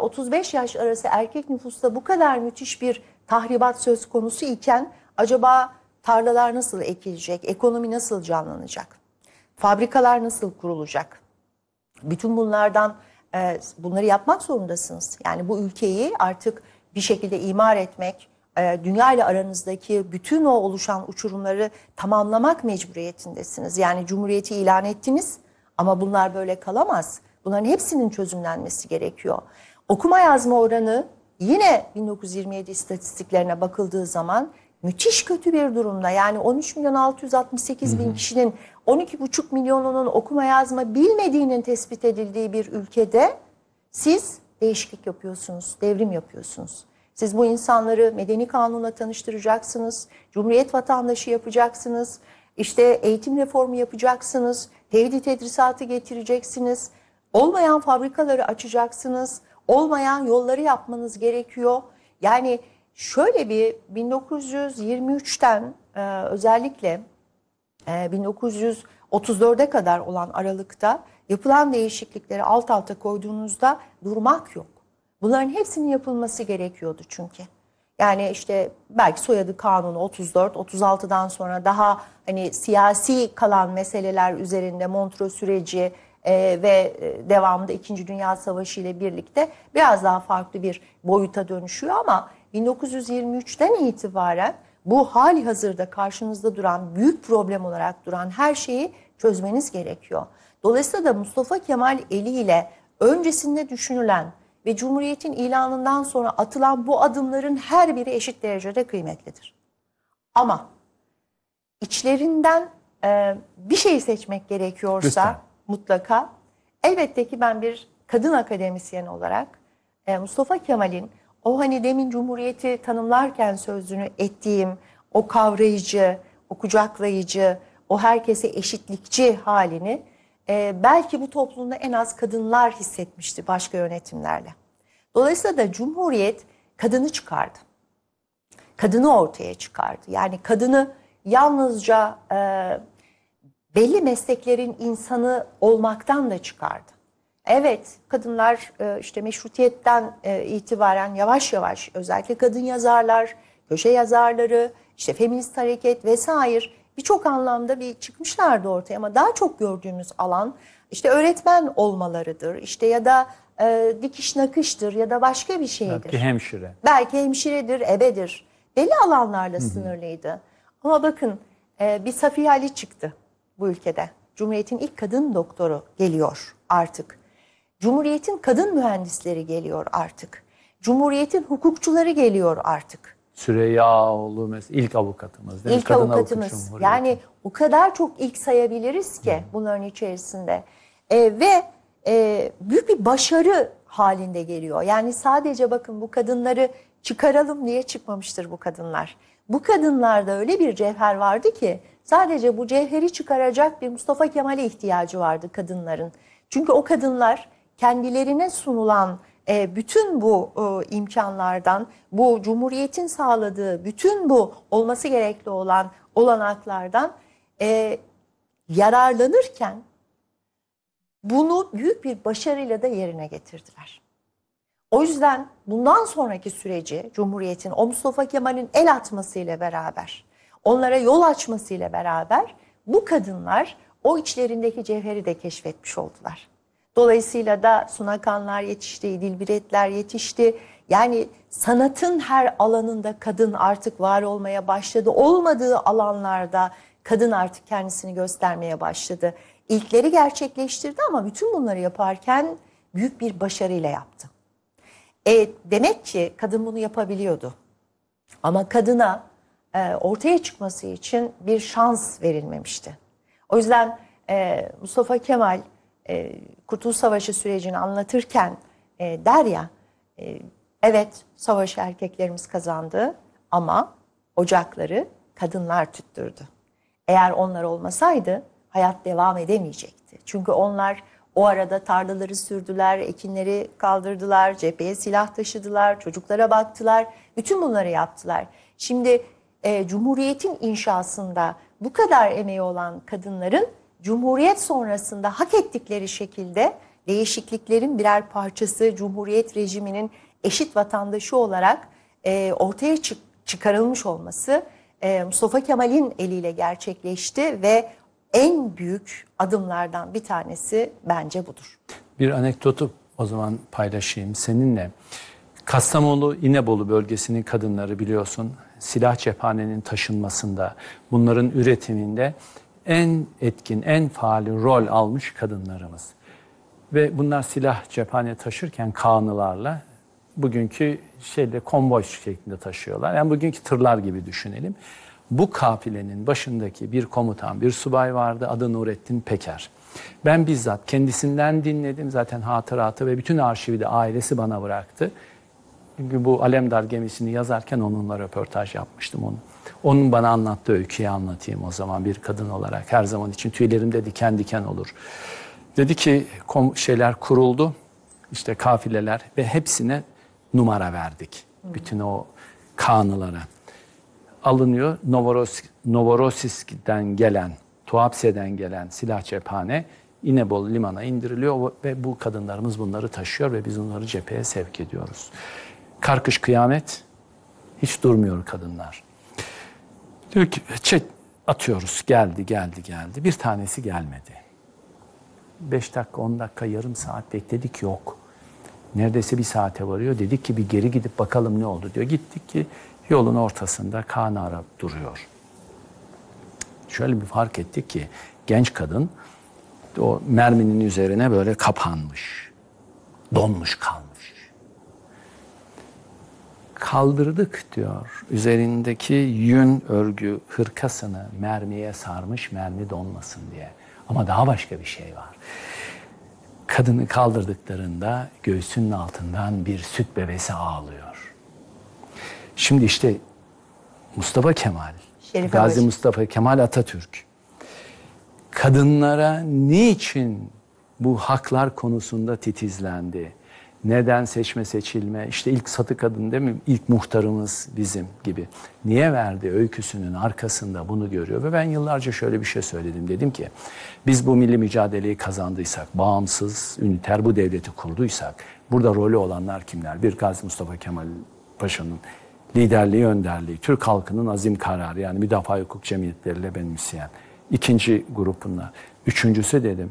35 e, yaş arası erkek nüfusta bu kadar müthiş bir tahribat söz konusu iken acaba tarlalar nasıl ekilecek, ekonomi nasıl canlanacak, fabrikalar nasıl kurulacak? Bütün bunlardan e, bunları yapmak zorundasınız. Yani bu ülkeyi artık bir şekilde imar etmek, e, dünya ile aranızdaki bütün o oluşan uçurumları tamamlamak mecburiyetindesiniz. Yani cumhuriyeti ilan ettiniz ama bunlar böyle kalamaz. Bunların hepsinin çözümlenmesi gerekiyor. Okuma yazma oranı yine 1927 istatistiklerine bakıldığı zaman müthiş kötü bir durumda. Yani 13 milyon 668 bin kişinin 12,5 milyonunun okuma yazma bilmediğinin tespit edildiği bir ülkede siz değişiklik yapıyorsunuz, devrim yapıyorsunuz. Siz bu insanları medeni kanunla tanıştıracaksınız, cumhuriyet vatandaşı yapacaksınız, işte eğitim reformu yapacaksınız, tevdi tedrisatı getireceksiniz, olmayan fabrikaları açacaksınız, olmayan yolları yapmanız gerekiyor. Yani şöyle bir 1923'ten e, özellikle 1934'e kadar olan aralıkta yapılan değişiklikleri alt alta koyduğunuzda durmak yok. Bunların hepsinin yapılması gerekiyordu çünkü. Yani işte belki soyadı kanunu 34, 36'dan sonra daha hani siyasi kalan meseleler üzerinde Montreux süreci e, ve e, devamında İkinci Dünya Savaşı ile birlikte biraz daha farklı bir boyuta dönüşüyor ama 1923'ten itibaren bu hali hazırda karşınızda duran büyük problem olarak duran her şeyi çözmeniz gerekiyor. Dolayısıyla da Mustafa Kemal eliyle öncesinde düşünülen ve Cumhuriyet'in ilanından sonra atılan bu adımların her biri eşit derecede kıymetlidir. Ama içlerinden e, bir şey seçmek gerekiyorsa Lütfen. mutlaka elbette ki ben bir kadın akademisyen olarak e, Mustafa Kemal'in o hani demin Cumhuriyeti tanımlarken sözünü ettiğim o kavrayıcı, o kucaklayıcı, o herkese eşitlikçi halini e, belki bu toplumda en az kadınlar hissetmişti başka yönetimlerle. Dolayısıyla da Cumhuriyet kadını çıkardı. Kadını ortaya çıkardı. Yani kadını yalnızca e, belli mesleklerin insanı olmaktan da çıkardı. Evet kadınlar e, işte meşrutiyetten e, itibaren yavaş yavaş özellikle kadın yazarlar, köşe yazarları, işte feminist hareket vesaire birçok anlamda bir çıkmışlardı ortaya ama daha çok gördüğümüz alan işte öğretmen olmalarıdır. İşte ya da e, dikiş nakıştır ya da başka bir şeydir. Belki hemşire. Belki hemşiredir, ebedir. Belli alanlarla Hı -hı. Ama bakın e, bir Safiye Ali çıktı bu ülkede. Cumhuriyet'in ilk kadın doktoru geliyor artık. Cumhuriyet'in kadın mühendisleri geliyor artık. Cumhuriyet'in hukukçuları geliyor artık. Süreyya oğlu ilk avukatımız değil İlk Kadın avukatımız. Avukat yani o kadar çok ilk sayabiliriz ki Hı. bunların içerisinde. E, ve e, büyük bir başarı halinde geliyor. Yani sadece bakın bu kadınları çıkaralım diye çıkmamıştır bu kadınlar. Bu kadınlarda öyle bir cevher vardı ki sadece bu cevheri çıkaracak bir Mustafa Kemal'e ihtiyacı vardı kadınların. Çünkü o kadınlar kendilerine sunulan e, bütün bu e, imkanlardan, bu Cumhuriyet'in sağladığı bütün bu olması gerekli olan olanaklardan e, yararlanırken bunu büyük bir başarıyla da yerine getirdiler. O yüzden bundan sonraki süreci Cumhuriyet'in o Mustafa Kemal'in el atmasıyla beraber, onlara yol açmasıyla beraber bu kadınlar o içlerindeki cevheri de keşfetmiş oldular. Dolayısıyla da sunakanlar yetişti, dilbiretler yetişti. Yani sanatın her alanında kadın artık var olmaya başladı. Olmadığı alanlarda kadın artık kendisini göstermeye başladı. İlkleri gerçekleştirdi ama bütün bunları yaparken büyük bir başarıyla yaptı. E, demek ki kadın bunu yapabiliyordu. Ama kadına e, ortaya çıkması için bir şans verilmemişti. O yüzden e, Mustafa Kemal e, Kurtuluş Savaşı sürecini anlatırken e, der ya e, evet savaş erkeklerimiz kazandı ama ocakları kadınlar tüttürdü. Eğer onlar olmasaydı hayat devam edemeyecekti. Çünkü onlar o arada tarlaları sürdüler, ekinleri kaldırdılar, cepheye silah taşıdılar, çocuklara baktılar. Bütün bunları yaptılar. Şimdi e, Cumhuriyet'in inşasında bu kadar emeği olan kadınların Cumhuriyet sonrasında hak ettikleri şekilde değişikliklerin birer parçası Cumhuriyet rejiminin eşit vatandaşı olarak e, ortaya çık çıkarılmış olması e, Mustafa Kemal'in eliyle gerçekleşti ve en büyük adımlardan bir tanesi bence budur. Bir anekdotu o zaman paylaşayım seninle. Kastamonu İnebolu bölgesinin kadınları biliyorsun silah cephanenin taşınmasında, bunların üretiminde en etkin, en faal rol almış kadınlarımız. Ve bunlar silah cephane taşırken kanılarla bugünkü şeyle konvoy şeklinde taşıyorlar. Yani bugünkü tırlar gibi düşünelim. Bu kafilenin başındaki bir komutan, bir subay vardı adı Nurettin Peker. Ben bizzat kendisinden dinledim zaten hatıratı ve bütün arşivi de ailesi bana bıraktı. Çünkü bu Alemdar gemisini yazarken onunla röportaj yapmıştım onu. Onun bana anlattığı öyküyü anlatayım o zaman bir kadın olarak. Her zaman için tüylerim de diken diken olur. Dedi ki kom şeyler kuruldu. işte kafileler ve hepsine numara verdik. Bütün o kanılara. Alınıyor Novoros Novorossiysk'den gelen, Tuapse'den gelen silah cephane İnebolu limana indiriliyor ve bu kadınlarımız bunları taşıyor ve biz onları cepheye sevk ediyoruz. Karkış kıyamet hiç durmuyor kadınlar. Diyor ki çek atıyoruz geldi geldi geldi. Bir tanesi gelmedi. Beş dakika on dakika yarım saat bekledik yok. Neredeyse bir saate varıyor. Dedik ki bir geri gidip bakalım ne oldu diyor. Gittik ki yolun ortasında kan ara duruyor. Şöyle bir fark ettik ki genç kadın o merminin üzerine böyle kapanmış. Donmuş kalmış kaldırdık diyor. Üzerindeki yün örgü hırkasını mermiye sarmış mermi donmasın diye. Ama daha başka bir şey var. Kadını kaldırdıklarında göğsünün altından bir süt bebesi ağlıyor. Şimdi işte Mustafa Kemal, Şerif Gazi Babacığım. Mustafa Kemal Atatürk kadınlara niçin bu haklar konusunda titizlendi? Neden seçme seçilme? İşte ilk satı kadın değil mi? İlk muhtarımız bizim gibi. Niye verdi öyküsünün arkasında bunu görüyor. Ve ben yıllarca şöyle bir şey söyledim. Dedim ki biz bu milli mücadeleyi kazandıysak, bağımsız, üniter bu devleti kurduysak burada rolü olanlar kimler? Bir Gazi Mustafa Kemal Paşa'nın liderliği, önderliği, Türk halkının azim kararı yani müdafaa hukuk cemiyetleriyle benimseyen. İkinci grup bunlar. Üçüncüsü dedim,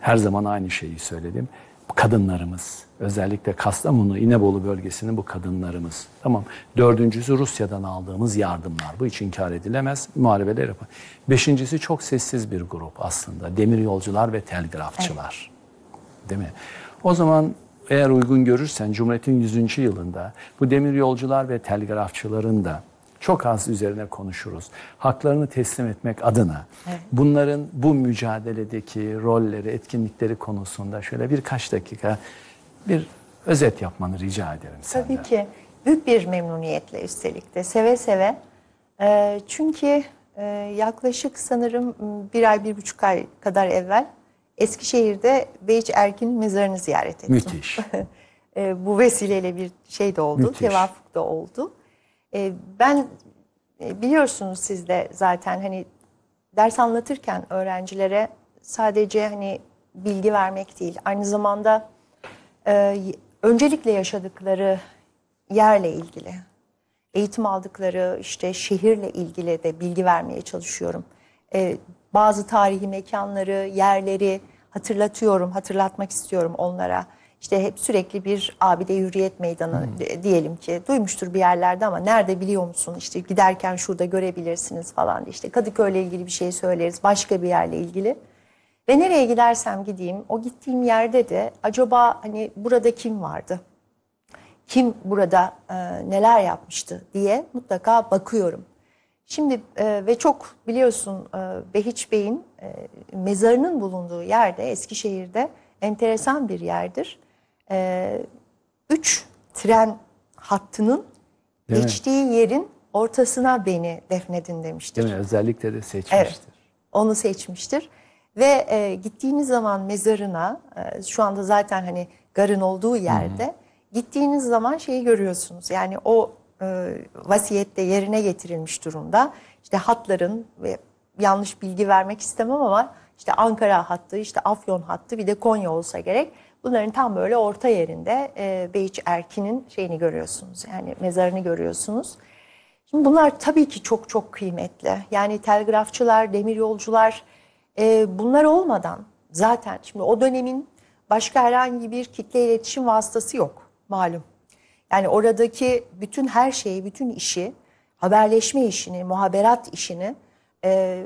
her zaman aynı şeyi söyledim kadınlarımız. Özellikle Kastamonu, İnebolu bölgesinin bu kadınlarımız. Tamam. Dördüncüsü Rusya'dan aldığımız yardımlar. Bu hiç inkar edilemez. Muharebeler yapar. Beşincisi çok sessiz bir grup aslında. Demir yolcular ve telgrafçılar. Değil mi? O zaman eğer uygun görürsen Cumhuriyet'in 100. yılında bu demir yolcular ve telgrafçıların da çok az üzerine konuşuruz. Haklarını teslim etmek adına evet. bunların bu mücadeledeki rolleri, etkinlikleri konusunda şöyle birkaç dakika bir özet yapmanı rica ederim senden. Tabii ki. Büyük bir memnuniyetle üstelik de seve seve. E, çünkü e, yaklaşık sanırım bir ay, bir buçuk ay kadar evvel Eskişehir'de Beyç Erkin mezarını ziyaret ettim. Müthiş. e, bu vesileyle bir şey de oldu, Müthiş. tevafuk da oldu. E, ben e, biliyorsunuz siz de zaten hani ders anlatırken öğrencilere sadece hani bilgi vermek değil aynı zamanda e, öncelikle yaşadıkları yerle ilgili eğitim aldıkları işte şehirle ilgili de bilgi vermeye çalışıyorum. E, bazı tarihi mekanları, yerleri hatırlatıyorum, hatırlatmak istiyorum onlara işte hep sürekli bir abide hürriyet meydanı hmm. diyelim ki duymuştur bir yerlerde ama nerede biliyor musun işte giderken şurada görebilirsiniz falan işte Kadıköy'le ilgili bir şey söyleriz başka bir yerle ilgili. Ve nereye gidersem gideyim o gittiğim yerde de acaba hani burada kim vardı? Kim burada e, neler yapmıştı diye mutlaka bakıyorum. Şimdi e, ve çok biliyorsun e, Behiç Bey'in e, mezarının bulunduğu yerde Eskişehir'de enteresan bir yerdir e, üç tren hattının Değil geçtiği mi? yerin ortasına beni defnedin demiştir. Değil mi? Özellikle de seçmiştir. Evet, onu seçmiştir. Ve e, gittiğiniz zaman mezarına, e, şu anda zaten hani garın olduğu yerde, Hı-hı. gittiğiniz zaman şeyi görüyorsunuz. Yani o e, vasiyette yerine getirilmiş durumda. İşte hatların ve yanlış bilgi vermek istemem ama işte Ankara hattı, işte Afyon hattı, bir de Konya olsa gerek Bunların tam böyle orta yerinde e, Beyiç Erkin'in şeyini görüyorsunuz. Yani mezarını görüyorsunuz. Şimdi bunlar tabii ki çok çok kıymetli. Yani telgrafçılar, demiryolcular e, bunlar olmadan zaten şimdi o dönemin başka herhangi bir kitle iletişim vasıtası yok malum. Yani oradaki bütün her şeyi, bütün işi, haberleşme işini, muhaberat işini e,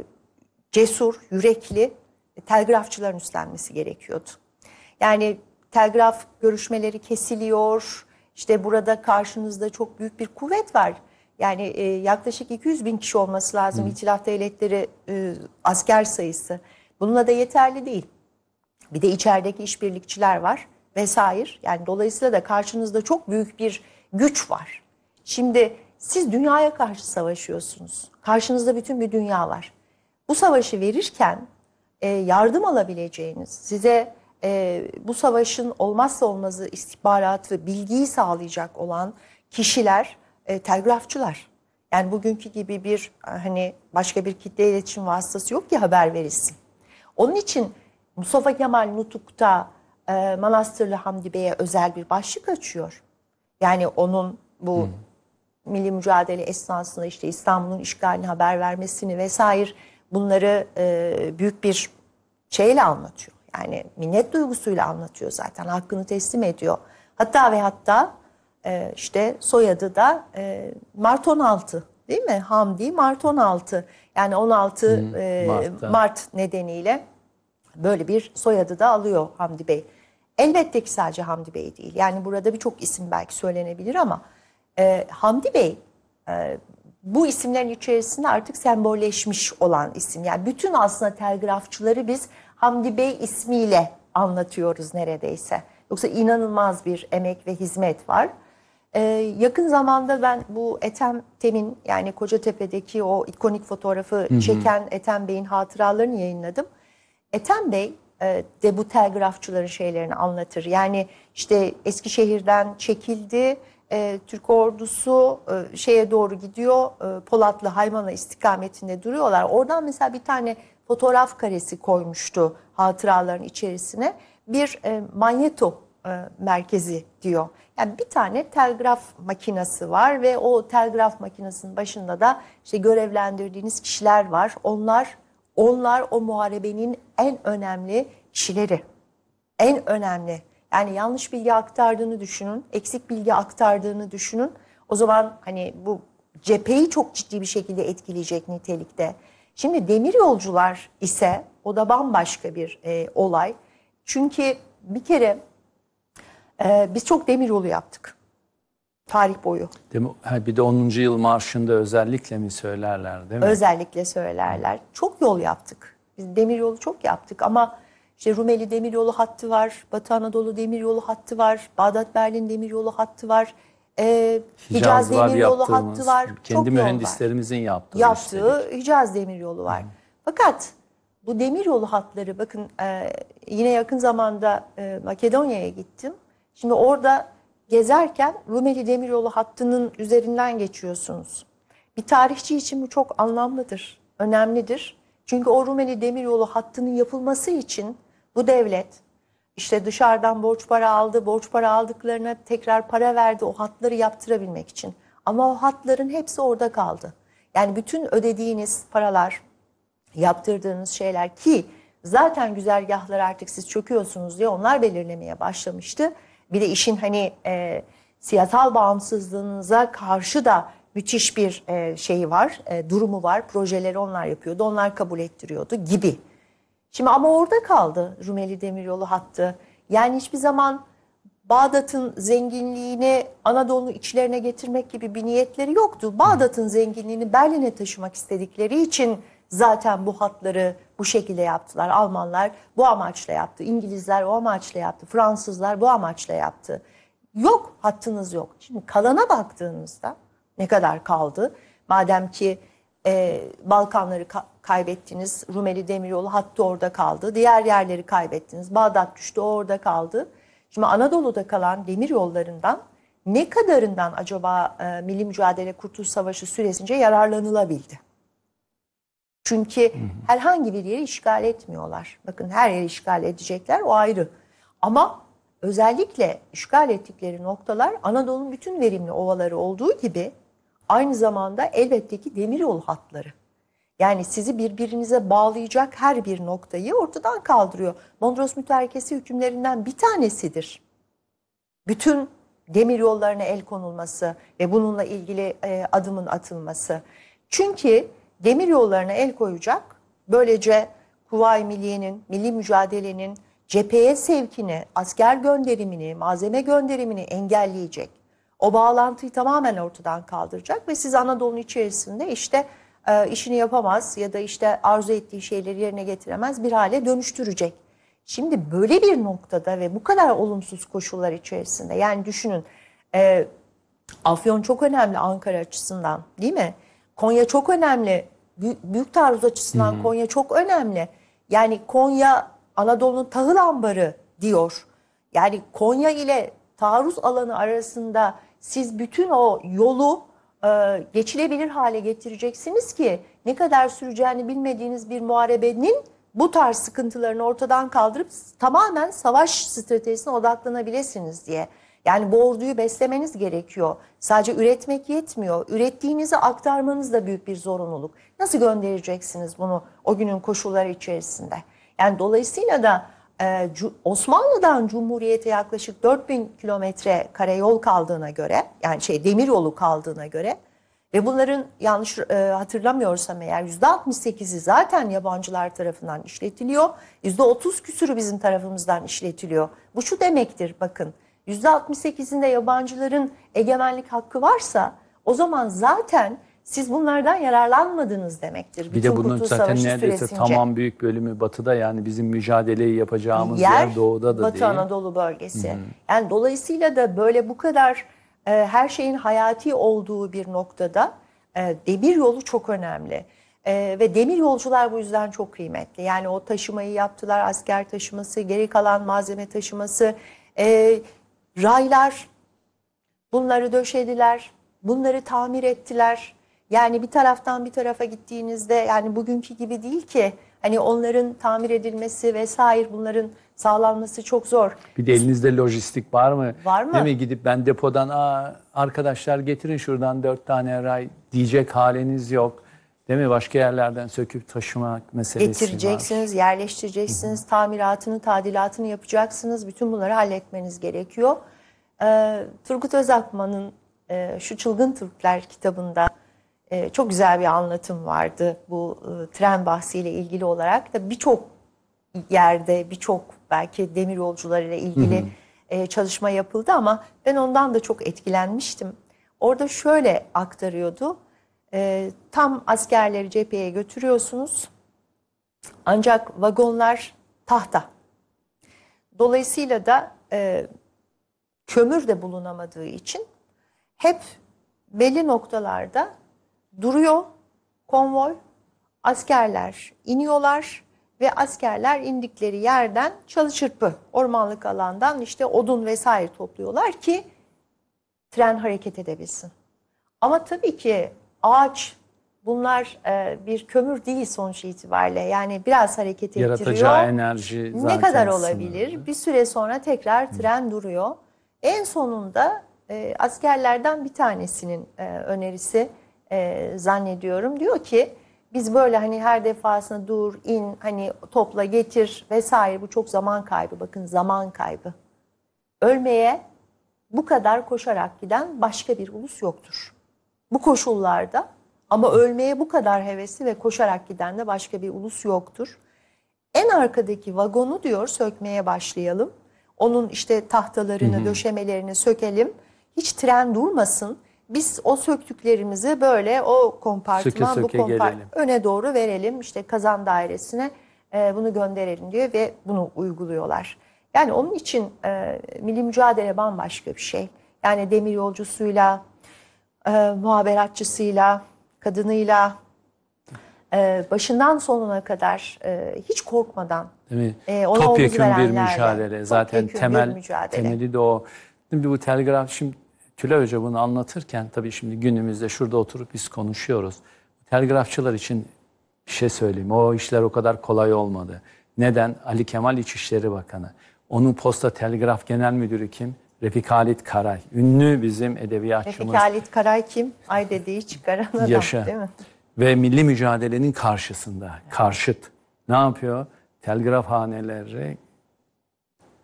cesur, yürekli e, telgrafçıların üstlenmesi gerekiyordu. Yani telgraf görüşmeleri kesiliyor. İşte burada karşınızda çok büyük bir kuvvet var. Yani e, yaklaşık 200 bin kişi olması lazım Hı. İtilaf Devletleri e, asker sayısı. Bununla da yeterli değil. Bir de içerideki işbirlikçiler var vesaire. Yani dolayısıyla da karşınızda çok büyük bir güç var. Şimdi siz dünyaya karşı savaşıyorsunuz. Karşınızda bütün bir dünya var. Bu savaşı verirken e, yardım alabileceğiniz, size e, bu savaşın olmazsa olmazı istihbaratı bilgiyi sağlayacak olan kişiler e, telgrafçılar. Yani bugünkü gibi bir e, hani başka bir kitle iletişim vasıtası yok ki haber verilsin. Onun için Mustafa Kemal Nutuk'ta e, Manastırlı Hamdi Bey'e özel bir başlık açıyor. Yani onun bu hmm. milli mücadele esnasında işte İstanbul'un işgalini haber vermesini vesaire bunları e, büyük bir şeyle anlatıyor. Yani minnet duygusuyla anlatıyor zaten. Hakkını teslim ediyor. Hatta ve hatta e, işte soyadı da e, Mart 16 değil mi? Hamdi Mart 16. Yani 16 e, Mart nedeniyle böyle bir soyadı da alıyor Hamdi Bey. Elbette ki sadece Hamdi Bey değil. Yani burada birçok isim belki söylenebilir ama e, Hamdi Bey e, bu isimlerin içerisinde artık sembolleşmiş olan isim. Yani bütün aslında telgrafçıları biz Hamdi Bey ismiyle anlatıyoruz neredeyse. Yoksa inanılmaz bir emek ve hizmet var. Ee, yakın zamanda ben bu Ethem Temin yani Kocatepe'deki o ikonik fotoğrafı hı hı. çeken Ethem Bey'in hatıralarını yayınladım. Ethem Bey e, de bu telgrafçıların şeylerini anlatır. Yani işte Eskişehir'den çekildi, e, Türk ordusu e, şeye doğru gidiyor, e, Polatlı Haymana istikametinde duruyorlar. Oradan mesela bir tane fotoğraf karesi koymuştu hatıraların içerisine. Bir e, manyeto e, merkezi diyor. Yani bir tane telgraf makinesi var ve o telgraf makinesinin başında da işte görevlendirdiğiniz kişiler var. Onlar onlar o muharebenin en önemli kişileri. En önemli. Yani yanlış bilgi aktardığını düşünün, eksik bilgi aktardığını düşünün. O zaman hani bu cepheyi çok ciddi bir şekilde etkileyecek nitelikte. Şimdi demir yolcular ise o da bambaşka bir e, olay. Çünkü bir kere e, biz çok demir yolu yaptık tarih boyu. Değil mi? bir de 10. yıl marşında özellikle mi söylerler değil mi? Özellikle söylerler. Çok yol yaptık. Biz demir yolu çok yaptık ama işte Rumeli demir yolu hattı var, Batı Anadolu demir yolu hattı var, Bağdat Berlin demir yolu hattı var. E, Hicaz, Hicaz Demiryolu hattı var. Kendi çok mühendislerimizin var. yaptığı. Yaptığı üstelik. Hicaz Demiryolu var. Hı. Fakat bu demiryolu hatları bakın e, yine yakın zamanda e, Makedonya'ya gittim. Şimdi orada gezerken Rumeli Demiryolu hattının üzerinden geçiyorsunuz. Bir tarihçi için bu çok anlamlıdır, önemlidir. Çünkü o Rumeli Demiryolu hattının yapılması için bu devlet işte dışarıdan borç para aldı, borç para aldıklarına tekrar para verdi o hatları yaptırabilmek için. Ama o hatların hepsi orada kaldı. Yani bütün ödediğiniz paralar, yaptırdığınız şeyler ki zaten güzergahlar artık siz çöküyorsunuz diye onlar belirlemeye başlamıştı. Bir de işin hani e, siyasal bağımsızlığınıza karşı da müthiş bir e, şeyi var, e, durumu var. Projeleri onlar yapıyordu, onlar kabul ettiriyordu gibi. Şimdi ama orada kaldı Rumeli Demiryolu hattı. Yani hiçbir zaman Bağdat'ın zenginliğini Anadolu'nun içlerine getirmek gibi bir niyetleri yoktu. Bağdat'ın zenginliğini Berlin'e taşımak istedikleri için zaten bu hatları bu şekilde yaptılar. Almanlar bu amaçla yaptı. İngilizler o amaçla yaptı. Fransızlar bu amaçla yaptı. Yok hattınız yok. Şimdi kalana baktığınızda ne kadar kaldı? Madem ki e, Balkanları ka kaybettiniz. Rumeli Demiryolu hattı orada kaldı. Diğer yerleri kaybettiniz. Bağdat düştü orada kaldı. Şimdi Anadolu'da kalan demir yollarından ne kadarından acaba e, Milli Mücadele Kurtuluş Savaşı süresince yararlanılabildi? Çünkü herhangi bir yeri işgal etmiyorlar. Bakın her yeri işgal edecekler o ayrı. Ama özellikle işgal ettikleri noktalar Anadolu'nun bütün verimli ovaları olduğu gibi aynı zamanda elbette ki demiryolu hatları. Yani sizi birbirinize bağlayacak her bir noktayı ortadan kaldırıyor. Mondros Mütarekesi hükümlerinden bir tanesidir. Bütün demir yollarına el konulması ve bununla ilgili e, adımın atılması. Çünkü demir yollarına el koyacak, böylece Kuvayi Milliye'nin, milli mücadelenin cepheye sevkini, asker gönderimini, malzeme gönderimini engelleyecek. O bağlantıyı tamamen ortadan kaldıracak ve siz Anadolu'nun içerisinde işte e, işini yapamaz ya da işte arzu ettiği şeyleri yerine getiremez bir hale dönüştürecek. Şimdi böyle bir noktada ve bu kadar olumsuz koşullar içerisinde yani düşünün e, Afyon çok önemli Ankara açısından değil mi? Konya çok önemli. Büyük, büyük taarruz açısından hı Konya çok önemli. Yani Konya Anadolu'nun tahıl ambarı diyor. Yani Konya ile taarruz alanı arasında siz bütün o yolu e, geçilebilir hale getireceksiniz ki ne kadar süreceğini bilmediğiniz bir muharebenin bu tarz sıkıntılarını ortadan kaldırıp tamamen savaş stratejisine odaklanabilirsiniz diye. Yani bu orduyu beslemeniz gerekiyor. Sadece üretmek yetmiyor. Ürettiğinizi aktarmanız da büyük bir zorunluluk. Nasıl göndereceksiniz bunu o günün koşulları içerisinde? Yani dolayısıyla da ee, Osmanlı'dan Cumhuriyet'e yaklaşık 4000 kilometre karayol kaldığına göre yani şey demir yolu kaldığına göre ve bunların yanlış e, hatırlamıyorsam eğer %68'i zaten yabancılar tarafından işletiliyor. %30 küsürü bizim tarafımızdan işletiliyor. Bu şu demektir bakın %68'inde yabancıların egemenlik hakkı varsa o zaman zaten siz bunlardan yararlanmadınız demektir. Bir de bunun zaten Savaşı neredeyse süresince. tamam büyük bölümü batıda yani bizim mücadeleyi yapacağımız yer, yer doğuda da Batı değil. Batı Anadolu bölgesi. Hı -hı. Yani dolayısıyla da böyle bu kadar e, her şeyin hayati olduğu bir noktada e, demir yolu çok önemli. E, ve demir yolcular bu yüzden çok kıymetli. Yani o taşımayı yaptılar, asker taşıması, geri kalan malzeme taşıması, e, raylar bunları döşediler, bunları tamir ettiler. Yani bir taraftan bir tarafa gittiğinizde yani bugünkü gibi değil ki hani onların tamir edilmesi vesaire bunların sağlanması çok zor. Bir de elinizde lojistik var mı? Var mı? Değil mi gidip ben depodan Aa, arkadaşlar getirin şuradan dört tane ray diyecek haliniz yok. Değil mi? Başka yerlerden söküp taşımak meselesi Getireceksiniz, var. yerleştireceksiniz, tamiratını, tadilatını yapacaksınız. Bütün bunları halletmeniz gerekiyor. Ee, Turgut Özakman'ın e, şu Çılgın Türkler kitabında ee, çok güzel bir anlatım vardı bu e, tren bahsiyle ilgili olarak da birçok yerde birçok belki demir yolcularıyla ilgili hı hı. E, çalışma yapıldı ama ben ondan da çok etkilenmiştim. Orada şöyle aktarıyordu. E, tam askerleri cepheye götürüyorsunuz. Ancak vagonlar tahta. Dolayısıyla da e, kömür de bulunamadığı için hep belli noktalarda duruyor konvoy. Askerler iniyorlar ve askerler indikleri yerden çalı çırpı ormanlık alandan işte odun vesaire topluyorlar ki tren hareket edebilsin. Ama tabii ki ağaç bunlar e, bir kömür değil sonuç itibariyle. Yani biraz hareket Yaratacağı ettiriyor. Yaratacağı enerji zaten. Ne kadar olabilir? Sınırlı. Bir süre sonra tekrar tren Hı. duruyor. En sonunda e, askerlerden bir tanesinin e, önerisi e, zannediyorum. Diyor ki biz böyle hani her defasında dur, in, hani topla, getir vesaire bu çok zaman kaybı. Bakın zaman kaybı. Ölmeye bu kadar koşarak giden başka bir ulus yoktur. Bu koşullarda ama ölmeye bu kadar hevesli ve koşarak giden de başka bir ulus yoktur. En arkadaki vagonu diyor sökmeye başlayalım. Onun işte tahtalarını, hı hı. döşemelerini sökelim. Hiç tren durmasın biz o söktüklerimizi böyle o kompartıman söke söke bu kompartıman gelelim. öne doğru verelim. işte kazan dairesine e, bunu gönderelim diyor ve bunu uyguluyorlar. Yani onun için e, milli mücadele bambaşka bir şey. Yani demir yolcusuyla, e, muhaberatçısıyla, kadınıyla e, başından sonuna kadar e, hiç korkmadan e, ona omuz topyekün bir mücadele zaten temel temeli de o. Şimdi bu telgraf şimdi Küle Hoca bunu anlatırken tabii şimdi günümüzde şurada oturup biz konuşuyoruz. Telgrafçılar için bir şey söyleyeyim. O işler o kadar kolay olmadı. Neden? Ali Kemal İçişleri Bakanı. Onun posta telgraf genel müdürü kim? Refik Halit Karay. Ünlü bizim edebiyatçımız. Refik Halit Karay kim? Ay dediği çıkaran adam Yaşa. değil mi? Ve milli mücadelenin karşısında. Karşıt. Ne yapıyor? Telgrafhaneleri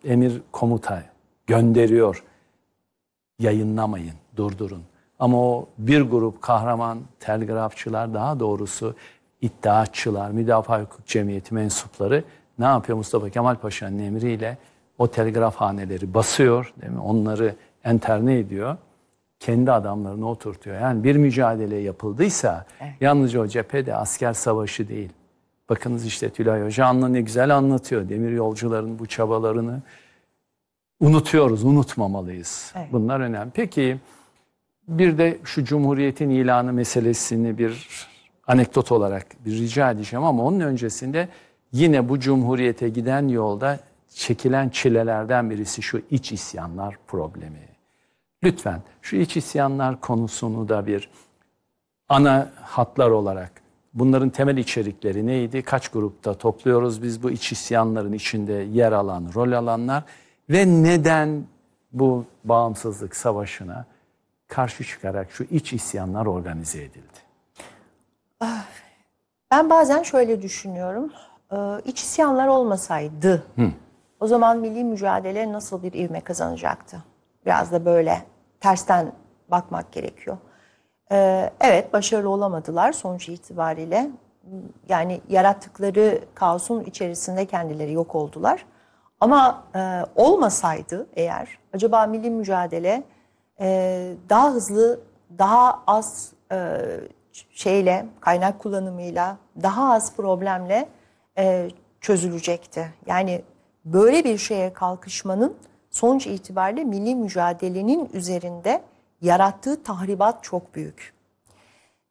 emir komuta gönderiyor yayınlamayın, durdurun. Ama o bir grup kahraman telgrafçılar daha doğrusu iddiaçılar, müdafaa hukuk cemiyeti mensupları ne yapıyor Mustafa Kemal Paşa'nın emriyle o telgrafhaneleri basıyor, değil mi? onları enterne ediyor. Kendi adamlarını oturtuyor. Yani bir mücadele yapıldıysa evet. yalnızca o cephede asker savaşı değil. Bakınız işte Tülay Hoca ne güzel anlatıyor demir yolcuların bu çabalarını unutuyoruz, unutmamalıyız. Evet. Bunlar önemli. Peki bir de şu Cumhuriyet'in ilanı meselesini bir anekdot olarak bir rica edeceğim ama onun öncesinde yine bu Cumhuriyet'e giden yolda çekilen çilelerden birisi şu iç isyanlar problemi. Lütfen şu iç isyanlar konusunu da bir ana hatlar olarak bunların temel içerikleri neydi? Kaç grupta topluyoruz biz bu iç isyanların içinde yer alan, rol alanlar? Ve neden bu bağımsızlık savaşına karşı çıkarak şu iç isyanlar organize edildi? Ah, ben bazen şöyle düşünüyorum. Ee, iç isyanlar olmasaydı Hı. o zaman milli mücadele nasıl bir ivme kazanacaktı? Biraz da böyle tersten bakmak gerekiyor. Ee, evet başarılı olamadılar sonuç itibariyle. Yani yarattıkları kaosun içerisinde kendileri yok oldular. Ama e, olmasaydı eğer acaba milli mücadele e, daha hızlı, daha az e, şeyle, kaynak kullanımıyla, daha az problemle e, çözülecekti. Yani böyle bir şeye kalkışmanın sonuç itibariyle milli mücadelenin üzerinde yarattığı tahribat çok büyük.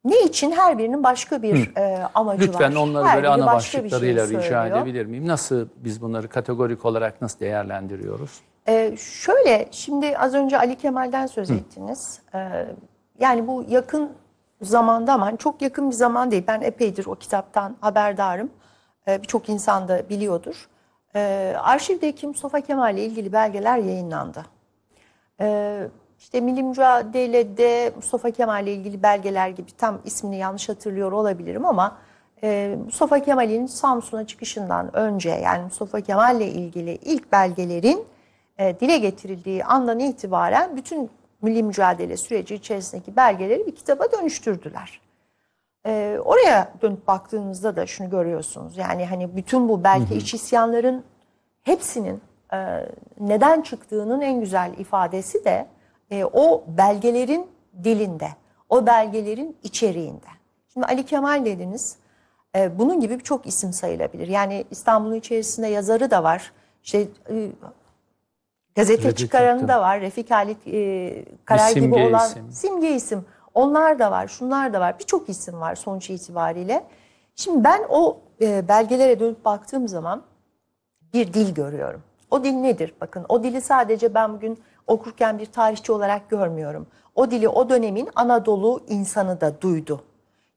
Ne için her birinin başka bir e, amacı Lütfen var. Lütfen onları her böyle ana başlıklarıyla şey rica edebilir miyim? Nasıl biz bunları kategorik olarak nasıl değerlendiriyoruz? Ee, şöyle şimdi az önce Ali Kemal'den söz Hı. ettiniz. Ee, yani bu yakın zamanda ama hani çok yakın bir zaman değil. Ben epeydir o kitaptan haberdarım. Ee, Birçok insan da biliyordur. Ee, arşivdeki Mustafa Kemal ile ilgili belgeler yayınlandı. Ee, işte Milli Mücadele'de Mustafa Kemal'le ilgili belgeler gibi tam ismini yanlış hatırlıyor olabilirim ama e, Mustafa Kemal'in Samsun'a çıkışından önce yani Mustafa Kemal'le ilgili ilk belgelerin e, dile getirildiği andan itibaren bütün milli mücadele süreci içerisindeki belgeleri bir kitaba dönüştürdüler. E, oraya dönüp baktığınızda da şunu görüyorsunuz yani hani bütün bu belki hı hı. iç isyanların hepsinin e, neden çıktığının en güzel ifadesi de e, o belgelerin dilinde, o belgelerin içeriğinde. Şimdi Ali Kemal dediniz, e, bunun gibi birçok isim sayılabilir. Yani İstanbul'un içerisinde yazarı da var, işte e, gazete Redit çıkaranı da var, Refik Halit e, Karar gibi olan isim. simge isim. Onlar da var, şunlar da var, birçok isim var sonuç itibariyle. Şimdi ben o e, belgelere dönüp baktığım zaman bir dil görüyorum. O dil nedir? Bakın o dili sadece ben bugün okurken bir tarihçi olarak görmüyorum. O dili o dönemin Anadolu insanı da duydu.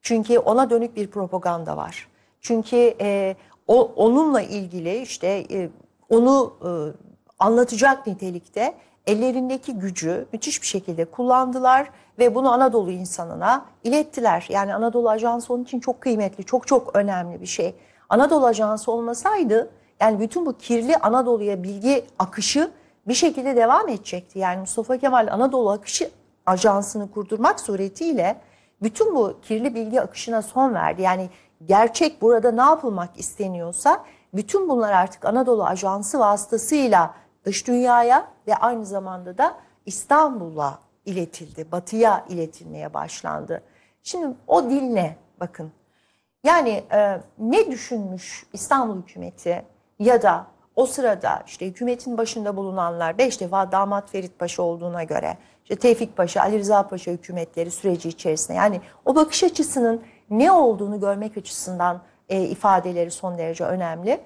Çünkü ona dönük bir propaganda var. Çünkü e, o, onunla ilgili işte e, onu e, anlatacak nitelikte ellerindeki gücü müthiş bir şekilde kullandılar ve bunu Anadolu insanına ilettiler. Yani Anadolu Ajansı onun için çok kıymetli, çok çok önemli bir şey. Anadolu Ajansı olmasaydı yani bütün bu kirli Anadolu'ya bilgi akışı bir şekilde devam edecekti. Yani Mustafa Kemal Anadolu Akışı Ajansı'nı kurdurmak suretiyle bütün bu kirli bilgi akışına son verdi. Yani gerçek burada ne yapılmak isteniyorsa bütün bunlar artık Anadolu Ajansı vasıtasıyla dış dünyaya ve aynı zamanda da İstanbul'a iletildi. Batıya iletilmeye başlandı. Şimdi o dil ne? Bakın. Yani e, ne düşünmüş İstanbul hükümeti? ya da o sırada işte hükümetin başında bulunanlar beş defa damat Ferit Paşa olduğuna göre işte Tevfik Paşa, Ali Rıza Paşa hükümetleri süreci içerisinde yani o bakış açısının ne olduğunu görmek açısından e, ifadeleri son derece önemli.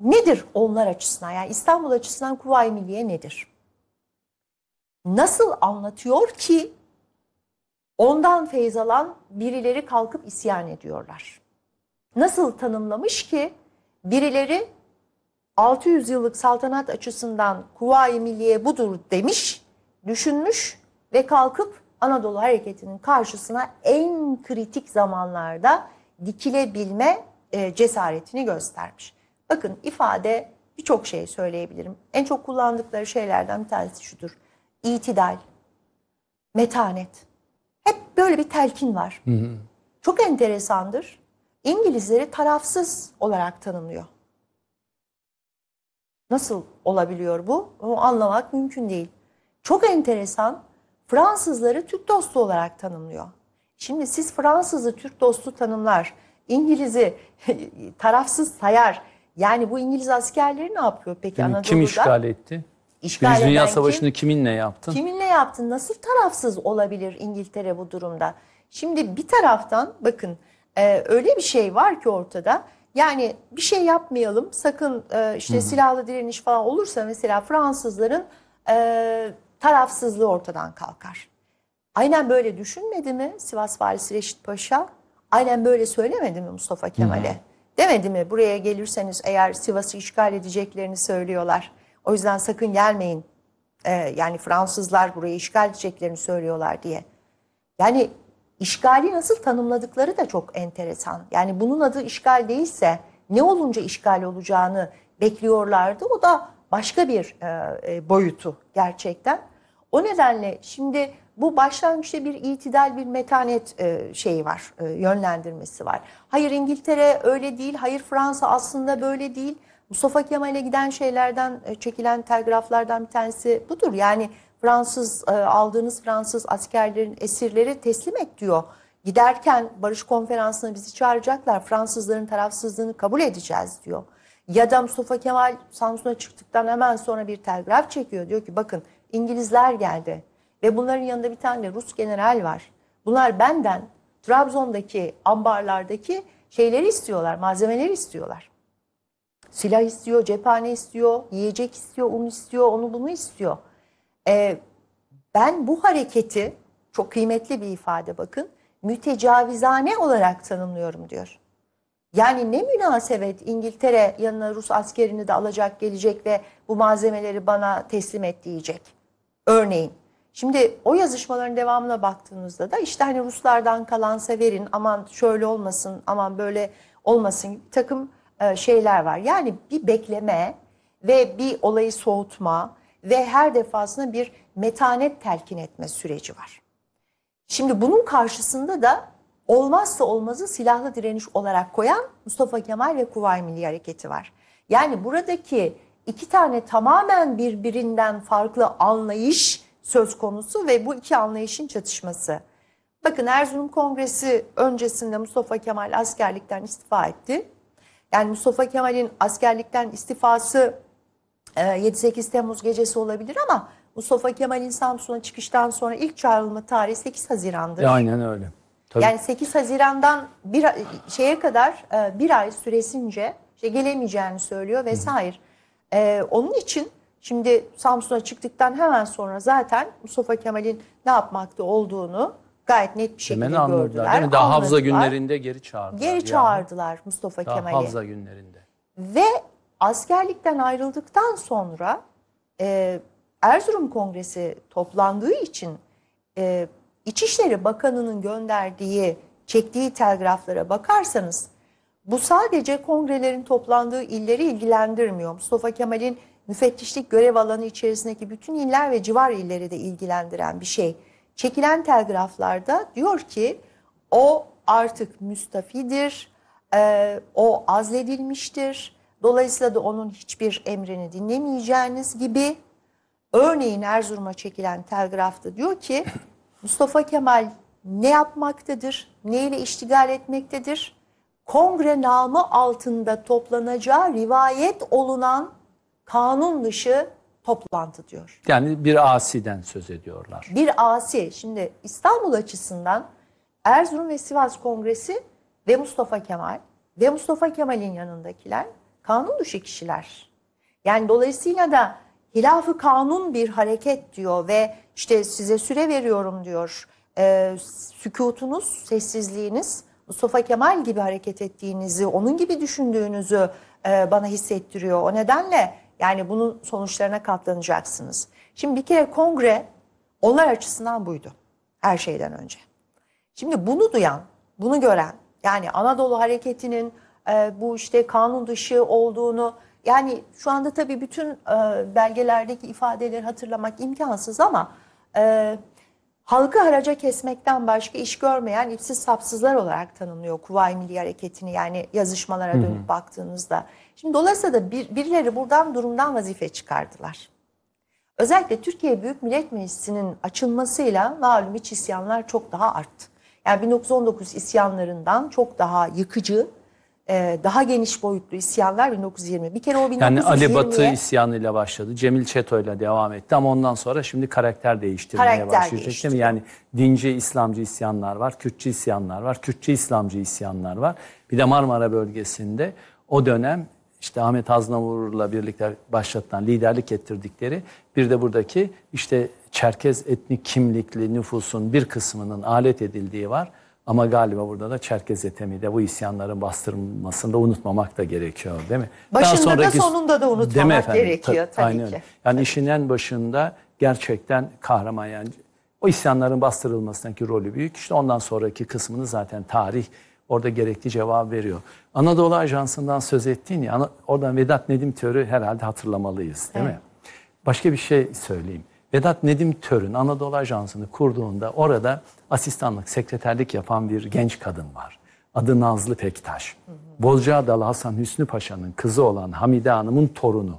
Nedir onlar açısından yani İstanbul açısından Kuvayi Milliye nedir? Nasıl anlatıyor ki ondan feyz alan birileri kalkıp isyan ediyorlar? Nasıl tanımlamış ki birileri 600 yıllık saltanat açısından Kuvayi Milliye budur demiş, düşünmüş ve kalkıp Anadolu Hareketi'nin karşısına en kritik zamanlarda dikilebilme e, cesaretini göstermiş. Bakın ifade birçok şey söyleyebilirim. En çok kullandıkları şeylerden bir tanesi şudur. İtidal, metanet. Hep böyle bir telkin var. Hı hı. Çok enteresandır. İngilizleri tarafsız olarak tanımlıyor. Nasıl olabiliyor bu? Onu anlamak mümkün değil. Çok enteresan Fransızları Türk dostu olarak tanımlıyor. Şimdi siz Fransızı Türk dostu tanımlar, İngiliz'i tarafsız sayar. Yani bu İngiliz askerleri ne yapıyor peki yani Anadolu'da? Kim işgal etti? İşgal Birinci Dünya Savaşı'nı kim, kiminle yaptın? Kiminle yaptın? Nasıl tarafsız olabilir İngiltere bu durumda? Şimdi bir taraftan bakın e, öyle bir şey var ki ortada. Yani bir şey yapmayalım sakın e, işte Hı -hı. silahlı direniş falan olursa mesela Fransızların e, tarafsızlığı ortadan kalkar. Aynen böyle düşünmedi mi Sivas Valisi Reşit Paşa? Aynen böyle söylemedi mi Mustafa Kemal'e? Demedi mi buraya gelirseniz eğer Sivas'ı işgal edeceklerini söylüyorlar. O yüzden sakın gelmeyin. Ee, yani Fransızlar buraya işgal edeceklerini söylüyorlar diye. Yani İşgali nasıl tanımladıkları da çok enteresan. Yani bunun adı işgal değilse ne olunca işgal olacağını bekliyorlardı. O da başka bir e, e, boyutu gerçekten. O nedenle şimdi bu başlangıçta bir itidal, bir metanet e, şeyi var, yönlendirmesi var. Hayır İngiltere öyle değil, hayır Fransa aslında böyle değil. Mustafa Kemal'e giden şeylerden, çekilen telgraflardan bir tanesi budur. Yani Fransız e, aldığınız Fransız askerlerin esirleri teslim et diyor. Giderken barış konferansına bizi çağıracaklar. Fransızların tarafsızlığını kabul edeceğiz diyor. Ya da Mustafa Kemal Samsun'a çıktıktan hemen sonra bir telgraf çekiyor. Diyor ki bakın İngilizler geldi ve bunların yanında bir tane Rus general var. Bunlar benden Trabzon'daki ambarlardaki şeyleri istiyorlar, malzemeleri istiyorlar. Silah istiyor, cephane istiyor, yiyecek istiyor, un istiyor, onu bunu istiyor. E, ben bu hareketi çok kıymetli bir ifade bakın mütecavizane olarak tanımlıyorum diyor. Yani ne münasebet İngiltere yanına Rus askerini de alacak gelecek ve bu malzemeleri bana teslim et diyecek. Örneğin. Şimdi o yazışmaların devamına baktığımızda da işte hani Ruslardan kalansa verin aman şöyle olmasın aman böyle olmasın bir takım e, şeyler var. Yani bir bekleme ve bir olayı soğutma ve her defasında bir metanet telkin etme süreci var. Şimdi bunun karşısında da olmazsa olmazı silahlı direniş olarak koyan Mustafa Kemal ve Kuvayi Milli Hareketi var. Yani buradaki iki tane tamamen birbirinden farklı anlayış söz konusu ve bu iki anlayışın çatışması. Bakın Erzurum Kongresi öncesinde Mustafa Kemal askerlikten istifa etti. Yani Mustafa Kemal'in askerlikten istifası 7-8 ee, Temmuz gecesi olabilir ama Mustafa Kemal'in Samsun'a çıkıştan sonra ilk çağrılma tarihi 8 Haziran'dır. Ya, e, aynen öyle. Tabii. Yani 8 Haziran'dan bir şeye kadar e, bir ay süresince işte gelemeyeceğini söylüyor vesaire. Hı. E, onun için şimdi Samsun'a çıktıktan hemen sonra zaten Mustafa Kemal'in ne yapmakta olduğunu gayet net bir şekilde Hemen anladılar, gördüler. Değil mi? Daha anladılar. Havza günlerinde geri çağırdılar. Geri çağırdılar yani. Mustafa Kemal'i. Daha Kemal günlerinde. Ve askerlikten ayrıldıktan sonra e, Erzurum Kongresi toplandığı için e, İçişleri Bakanı'nın gönderdiği, çektiği telgraflara bakarsanız bu sadece kongrelerin toplandığı illeri ilgilendirmiyor. Mustafa Kemal'in müfettişlik görev alanı içerisindeki bütün iller ve civar illeri de ilgilendiren bir şey. Çekilen telgraflarda diyor ki o artık müstafidir, e, o azledilmiştir, Dolayısıyla da onun hiçbir emrini dinlemeyeceğiniz gibi örneğin Erzurum'a çekilen telgrafta diyor ki Mustafa Kemal ne yapmaktadır, neyle iştigal etmektedir? Kongre namı altında toplanacağı rivayet olunan kanun dışı toplantı diyor. Yani bir asiden söz ediyorlar. Bir asi. Şimdi İstanbul açısından Erzurum ve Sivas Kongresi ve Mustafa Kemal ve Mustafa Kemal'in yanındakiler kanun dışı kişiler. Yani dolayısıyla da hilafı kanun bir hareket diyor ve işte size süre veriyorum diyor. E, sükutunuz, sessizliğiniz Mustafa Kemal gibi hareket ettiğinizi, onun gibi düşündüğünüzü e, bana hissettiriyor. O nedenle yani bunun sonuçlarına katlanacaksınız. Şimdi bir kere kongre onlar açısından buydu her şeyden önce. Şimdi bunu duyan, bunu gören yani Anadolu hareketinin e, bu işte kanun dışı olduğunu yani şu anda tabii bütün e, belgelerdeki ifadeleri hatırlamak imkansız ama e, halkı haraca kesmekten başka iş görmeyen ipsiz sapsızlar olarak tanımlıyor kuvay Milli Hareketi'ni yani yazışmalara dönüp hı baktığınızda. Şimdi dolayısıyla da bir, birileri buradan durumdan vazife çıkardılar. Özellikle Türkiye Büyük Millet Meclisi'nin açılmasıyla malum iç isyanlar çok daha arttı. Yani 1919 isyanlarından çok daha yıkıcı e, daha geniş boyutlu isyanlar 1920. Bir kere o 1920'ye... Yani Ali Batı isyanıyla başladı. Cemil Çeto ile devam etti ama ondan sonra şimdi karakter değiştirmeye karakter başlayacak değişti. değil mi? Yani dinci İslamcı isyanlar var, Kürtçü isyanlar var, Kürtçü İslamcı isyanlar var. Bir de Marmara bölgesinde o dönem işte Ahmet Aznavur'la birlikte başlatılan, liderlik ettirdikleri bir de buradaki işte Çerkez etnik kimlikli nüfusun bir kısmının alet edildiği var. Ama galiba burada da Çerkez etemi de bu isyanların bastırılmasında unutmamak da gerekiyor değil mi? Başında Daha sonraki, da sonunda da unutmamak efendim, gerekiyor ta, tabii aynen. ki. Yani tabii. işin en başında gerçekten kahraman yani o isyanların bastırılmasındaki rolü büyük. İşte ondan sonraki kısmını zaten tarih orada gerekli cevap veriyor. Anadolu Ajansı'ndan söz ettiğin ya oradan Vedat Nedim Tör'ü herhalde hatırlamalıyız değil evet. mi? Başka bir şey söyleyeyim. Vedat Nedim Törün Anadolu Ajansı'nı kurduğunda orada asistanlık, sekreterlik yapan bir genç kadın var. Adı Nazlı Pektaş. Bozcaadalı Hasan Hüsnü Paşa'nın kızı olan Hamide Hanım'ın torunu.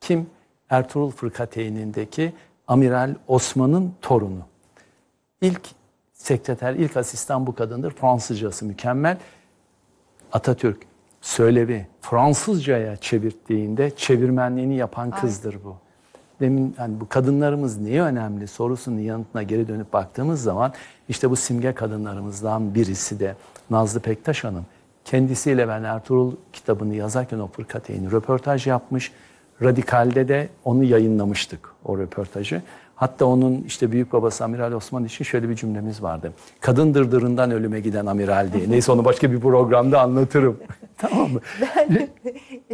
Kim? Ertuğrul Fırkateyn'indeki Amiral Osman'ın torunu. İlk sekreter, ilk asistan bu kadındır. Fransızcası mükemmel. Atatürk söylevi Fransızcaya çevirttiğinde çevirmenliğini yapan kızdır bu demin hani bu kadınlarımız niye önemli sorusunun yanıtına geri dönüp baktığımız zaman işte bu simge kadınlarımızdan birisi de Nazlı Pektaş Hanım. Kendisiyle ben Ertuğrul kitabını yazarken o fırkateyni röportaj yapmış. Radikal'de de onu yayınlamıştık o röportajı. Hatta onun işte büyük babası Amiral Osman için şöyle bir cümlemiz vardı. Kadın dırdırından ölüme giden amiral diye. Neyse onu başka bir programda anlatırım. tamam mı? Ben,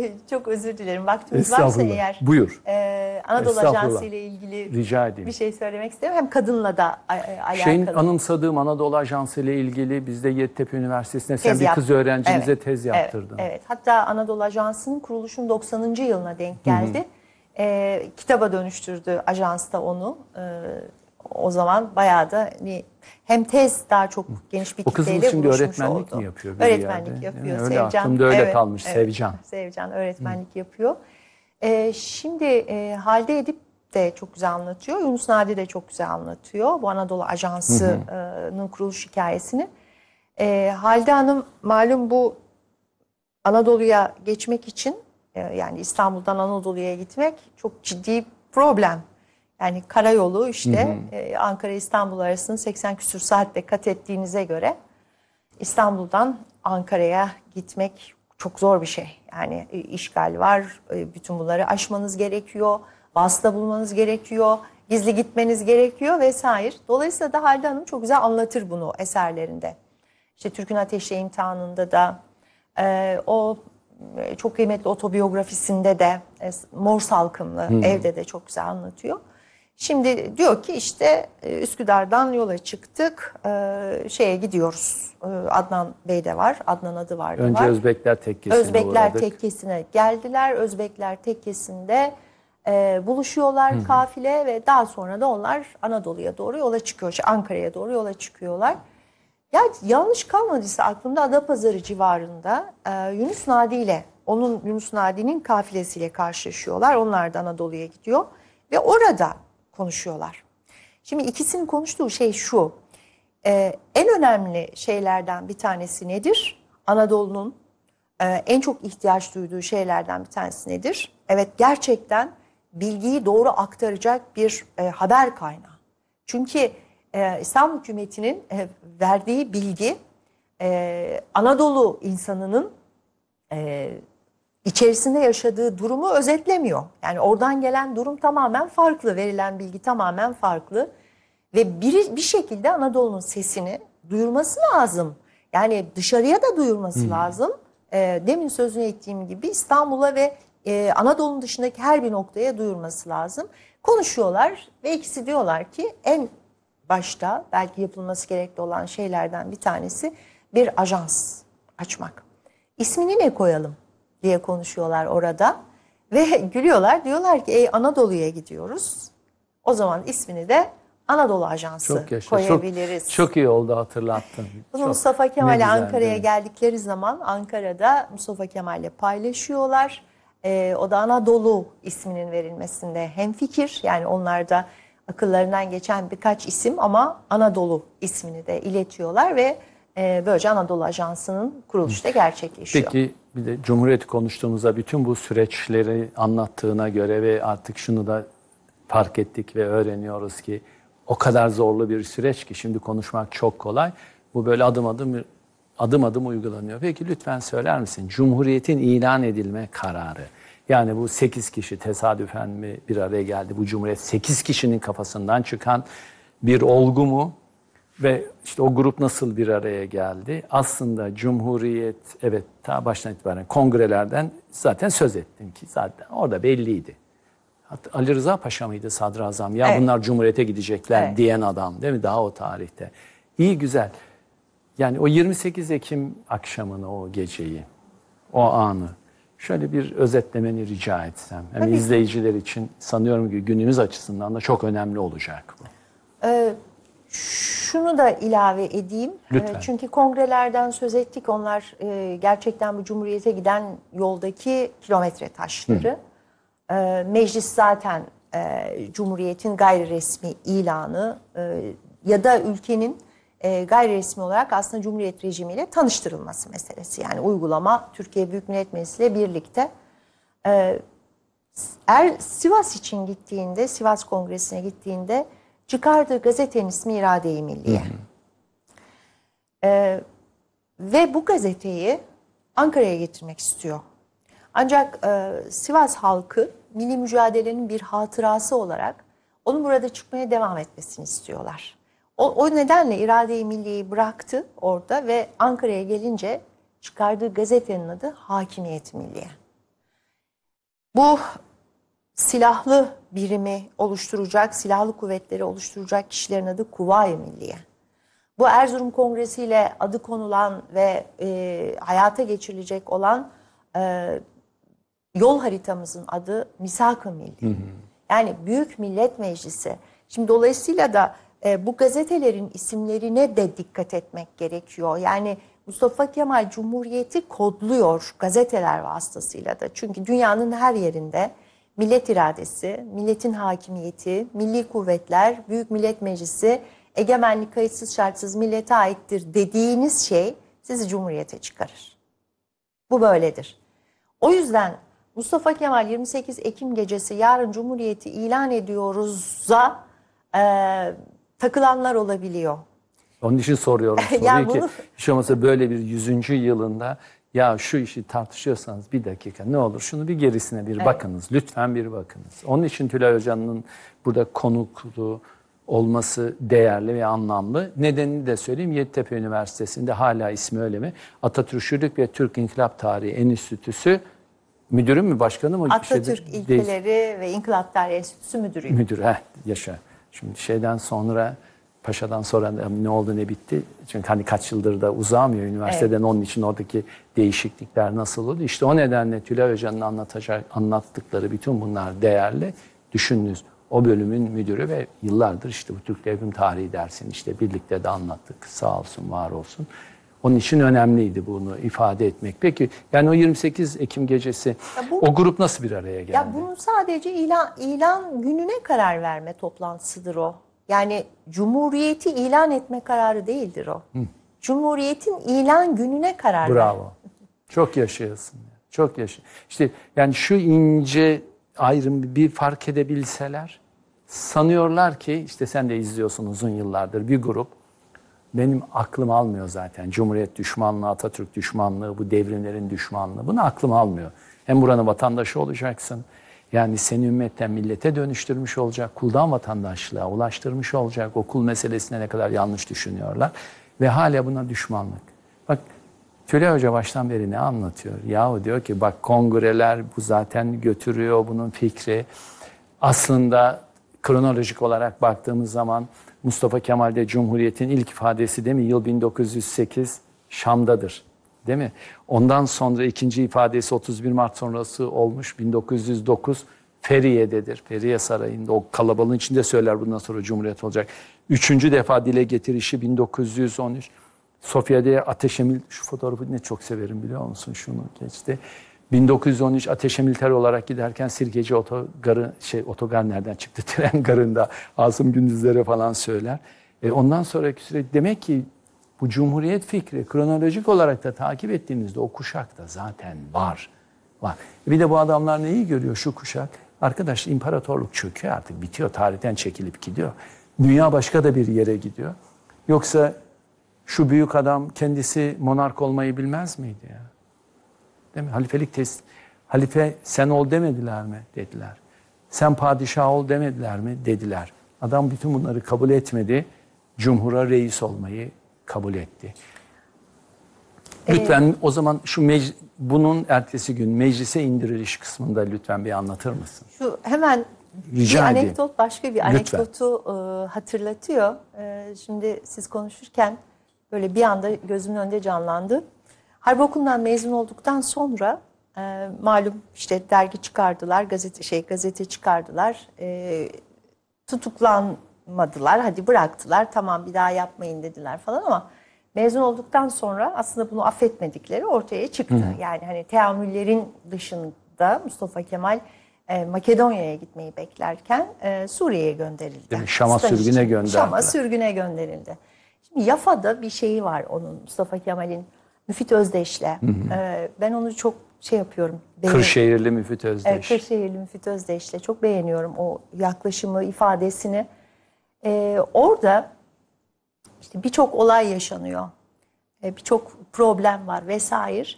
e, çok özür dilerim. Vaktimiz varsa eğer. Buyur. E, Anadolu Ajansı ile ilgili Rica edeyim. bir şey söylemek istiyorum. Hem kadınla da e, alakalı. Şeyin anımsadığım Anadolu Ajansı ile ilgili bizde Yeditepe Üniversitesi'ne sen yaptım. bir kız öğrencimize evet. tez yaptırdın. Evet, evet. Hatta Anadolu Ajansı'nın kuruluşun 90. yılına denk geldi. Hı hı. E, kitaba dönüştürdü ajansta onu. E, o zaman bayağı da bir hani hem tez daha çok geniş bir o kitleyle şimdi öğretmenlik oldu. mi yapıyor? Öğretmenlik yerde? yapıyor. Yani öyle Sevcan. aklımda öyle evet, kalmış evet, Sevcan. Sevcan öğretmenlik Hı. yapıyor. E, şimdi e, Halde Edip de çok güzel anlatıyor. Yunus Nadi de çok güzel anlatıyor. Bu Anadolu Ajansı'nın e, kuruluş hikayesini. E, Halide Hanım malum bu Anadolu'ya geçmek için ee, yani İstanbul'dan Anadolu'ya gitmek çok ciddi problem. Yani karayolu işte hı hı. E, Ankara İstanbul arasını 80 küsür saatte kat ettiğinize göre İstanbul'dan Ankara'ya gitmek çok zor bir şey. Yani e, işgal var, e, bütün bunları aşmanız gerekiyor, vasıta bulmanız gerekiyor, gizli gitmeniz gerekiyor vesaire. Dolayısıyla da Halide Hanım çok güzel anlatır bunu eserlerinde. İşte Türk'ün Ateşle İmtihanında da o e, çok kıymetli otobiyografisinde de e, Mor Salkımlı hı hmm. evde de çok güzel anlatıyor. Şimdi diyor ki işte e, Üsküdar'dan yola çıktık şeye gidiyoruz. Adnan Bey de var. Adnan adı var. Önce var. Özbekler Tekkesi'ne Özbekler uğradık. Tekkesi'ne geldiler. Özbekler Tekkesi'nde buluşuyorlar hı kafile ve daha sonra da onlar Anadolu'ya doğru yola çıkıyor. Ankara'ya doğru yola çıkıyorlar. Ya yanlış kalmadıysa aklımda Adapazarı civarında e, Yunus Nadi ile onun Yunus Nadi'nin kafilesiyle karşılaşıyorlar. Onlar da Anadolu'ya gidiyor ve orada konuşuyorlar. Şimdi ikisinin konuştuğu şey şu. E, en önemli şeylerden bir tanesi nedir? Anadolu'nun e, en çok ihtiyaç duyduğu şeylerden bir tanesi nedir? Evet gerçekten bilgiyi doğru aktaracak bir e, haber kaynağı. Çünkü e, hükümetinin e, verdiği bilgi e, Anadolu insanının e, içerisinde yaşadığı durumu özetlemiyor. Yani oradan gelen durum tamamen farklı, verilen bilgi tamamen farklı ve bir, bir şekilde Anadolu'nun sesini duyurması lazım. Yani dışarıya da duyurması hmm. lazım. demin sözünü ettiğim gibi İstanbul'a ve Anadolu'nun dışındaki her bir noktaya duyurması lazım. Konuşuyorlar ve ikisi diyorlar ki en başta belki yapılması gerekli olan şeylerden bir tanesi bir ajans açmak. İsmini ne koyalım diye konuşuyorlar orada ve gülüyorlar. Diyorlar ki ey Anadolu'ya gidiyoruz. O zaman ismini de Anadolu Ajansı çok yaşa, koyabiliriz. Çok, çok iyi oldu hatırlattın. Bunu çok, Mustafa Kemal'e Ankara'ya geldikleri zaman Ankara'da Mustafa Kemal'le paylaşıyorlar. Ee, o da Anadolu isminin verilmesinde hem fikir yani onlar da akıllarından geçen birkaç isim ama Anadolu ismini de iletiyorlar ve böylece Anadolu Ajansı'nın kuruluşu da gerçekleşiyor. Peki bir de Cumhuriyet konuştuğumuzda bütün bu süreçleri anlattığına göre ve artık şunu da fark ettik ve öğreniyoruz ki o kadar zorlu bir süreç ki şimdi konuşmak çok kolay. Bu böyle adım adım adım adım uygulanıyor. Peki lütfen söyler misin? Cumhuriyetin ilan edilme kararı yani bu 8 kişi tesadüfen mi bir araya geldi? Bu cumhuriyet 8 kişinin kafasından çıkan bir olgu mu? Ve işte o grup nasıl bir araya geldi? Aslında Cumhuriyet, evet ta baştan itibaren kongrelerden zaten söz ettim ki zaten orada belliydi. Hatta Ali Rıza Paşa mıydı sadrazam? Ya evet. bunlar Cumhuriyet'e gidecekler evet. diyen adam değil mi? Daha o tarihte. İyi güzel. Yani o 28 Ekim akşamını, o geceyi, o anı şöyle bir özetlemeni rica etsem. Hem Tabii izleyiciler ki. için sanıyorum ki günümüz açısından da çok önemli olacak bu. Ee, şunu da ilave edeyim. Ee, Lütfen. Çünkü kongrelerden söz ettik. Onlar e, gerçekten bu Cumhuriyete giden yoldaki kilometre taşları. Hı. Ee, meclis zaten e, Cumhuriyet'in gayri resmi ilanı e, ya da ülkenin e, gayri resmi olarak aslında Cumhuriyet rejimiyle tanıştırılması meselesi. Yani uygulama Türkiye Büyük Millet Meclisi ile birlikte. E, er, Sivas için gittiğinde, Sivas Kongresi'ne gittiğinde çıkardığı gazetenin ismi İrade-i Milliye. E, ve bu gazeteyi Ankara'ya getirmek istiyor. Ancak e, Sivas halkı milli mücadelenin bir hatırası olarak onun burada çıkmaya devam etmesini istiyorlar. O, o nedenle irade-i milliyi bıraktı orada ve Ankara'ya gelince çıkardığı gazetenin adı Hakimiyet Milliye. Bu silahlı birimi oluşturacak, silahlı kuvvetleri oluşturacak kişilerin adı Kuvayi Milliye. Bu Erzurum Kongresi ile adı konulan ve e, hayata geçirilecek olan e, yol haritamızın adı Misak-ı Milli. Hı hı. Yani Büyük Millet Meclisi. Şimdi dolayısıyla da e, bu gazetelerin isimlerine de dikkat etmek gerekiyor. Yani Mustafa Kemal Cumhuriyeti kodluyor gazeteler vasıtasıyla da. Çünkü dünyanın her yerinde millet iradesi, milletin hakimiyeti, milli kuvvetler, Büyük Millet Meclisi, egemenlik kayıtsız şartsız millete aittir dediğiniz şey sizi cumhuriyete çıkarır. Bu böyledir. O yüzden Mustafa Kemal 28 Ekim gecesi yarın cumhuriyeti ilan ediyoruz'a e, takılanlar olabiliyor. Onun için soruyorum soruyu ya bunu... ki hiç şey olmasa böyle bir yüzüncü yılında ya şu işi tartışıyorsanız bir dakika ne olur şunu bir gerisine bir evet. bakınız. Lütfen bir bakınız. Onun için Tülay Hoca'nın burada konuklu olması değerli ve anlamlı. Nedenini de söyleyeyim. Yeditepe Üniversitesi'nde hala ismi öyle mi? Atatürkçülük ve Türk İnkılap Tarihi Enstitüsü müdürü mü başkanı mı? Şey Atatürk şey İlkeleri ve İnkılap Tarihi Enstitüsü müdürüyüm. Müdür, heh, yaşa. Şimdi şeyden sonra Paşa'dan sonra ne oldu ne bitti. Çünkü hani kaç yıldır da uzamıyor üniversiteden evet. onun için oradaki değişiklikler nasıl oldu. İşte o nedenle Tülay Hoca'nın anlatacak, anlattıkları bütün bunlar değerli. Düşününüz o bölümün müdürü ve yıllardır işte bu Türk Devrim Tarihi dersini işte birlikte de anlattık. Sağ olsun var olsun. Onun için önemliydi bunu ifade etmek. Peki yani o 28 Ekim gecesi bu, o grup nasıl bir araya geldi? Ya bunun sadece ilan, ilan gününe karar verme toplantısıdır o. Yani cumhuriyeti ilan etme kararı değildir o. Hı. Cumhuriyetin ilan gününe karar Bravo. Çok yaşayasın. Çok yaşa. İşte yani şu ince ayrım bir fark edebilseler sanıyorlar ki işte sen de izliyorsun uzun yıllardır bir grup benim aklım almıyor zaten. Cumhuriyet düşmanlığı, Atatürk düşmanlığı, bu devrimlerin düşmanlığı bunu aklım almıyor. Hem buranın vatandaşı olacaksın. Yani seni ümmetten millete dönüştürmüş olacak, kuldan vatandaşlığa ulaştırmış olacak. Okul meselesine ne kadar yanlış düşünüyorlar. Ve hala buna düşmanlık. Bak Tülay Hoca baştan beri ne anlatıyor? Yahu diyor ki bak kongreler bu zaten götürüyor bunun fikri. Aslında kronolojik olarak baktığımız zaman Mustafa Kemal'de Cumhuriyet'in ilk ifadesi değil mi? Yıl 1908 Şam'dadır. Değil mi? Ondan sonra ikinci ifadesi 31 Mart sonrası olmuş 1909 Feriye'dedir. Feriye Sarayı'nda o kalabalığın içinde söyler bundan sonra Cumhuriyet olacak. Üçüncü defa dile getirişi 1913. Sofya'da Ateşemil şu fotoğrafı ne çok severim biliyor musun şunu geçti. 1913 ateşe militer olarak giderken Sirkeci otogarı, şey, otogar nereden çıktı? Tren garında Asım Gündüzler'e falan söyler. E, ondan sonraki süreç demek ki bu Cumhuriyet fikri kronolojik olarak da takip ettiğimizde o kuşak da zaten var. var. Bir de bu adamlar neyi görüyor şu kuşak? Arkadaş imparatorluk çöküyor artık bitiyor tarihten çekilip gidiyor. Dünya başka da bir yere gidiyor. Yoksa şu büyük adam kendisi monark olmayı bilmez miydi ya? Değil mi? Halifelik test, halife sen ol demediler mi? Dediler. Sen padişah ol demediler mi? Dediler. Adam bütün bunları kabul etmedi. Cumhur'a reis olmayı kabul etti. Ee, lütfen ee, o zaman şu mec bunun ertesi gün meclise indiriliş kısmında lütfen bir anlatır mısın? Şu hemen Rica bir anekdot başka bir anekdotu e, hatırlatıyor. E, şimdi siz konuşurken böyle bir anda gözümün önünde canlandı. Harp Okulu'ndan mezun olduktan sonra e, malum işte dergi çıkardılar, gazete şey gazete çıkardılar. E, tutuklanmadılar, hadi bıraktılar, tamam bir daha yapmayın dediler falan ama mezun olduktan sonra aslında bunu affetmedikleri ortaya çıktı. Hı. Yani hani teamüllerin dışında Mustafa Kemal e, Makedonya'ya gitmeyi beklerken e, Suriye'ye gönderildi. Değil mi? Şam'a Staj sürgüne gönderildi. Şam'a sürgüne gönderildi. Şimdi Yafa'da bir şeyi var onun Mustafa Kemal'in Müfit Özdeş'le. Hı hı. E, ben onu çok şey yapıyorum. Beğen... Kırşehirli Müfit Özdeş. Evet, Kırşehirli Müfit Özdeş'le çok beğeniyorum o yaklaşımı, ifadesini. E, orada işte birçok olay yaşanıyor. E, birçok problem var vesaire.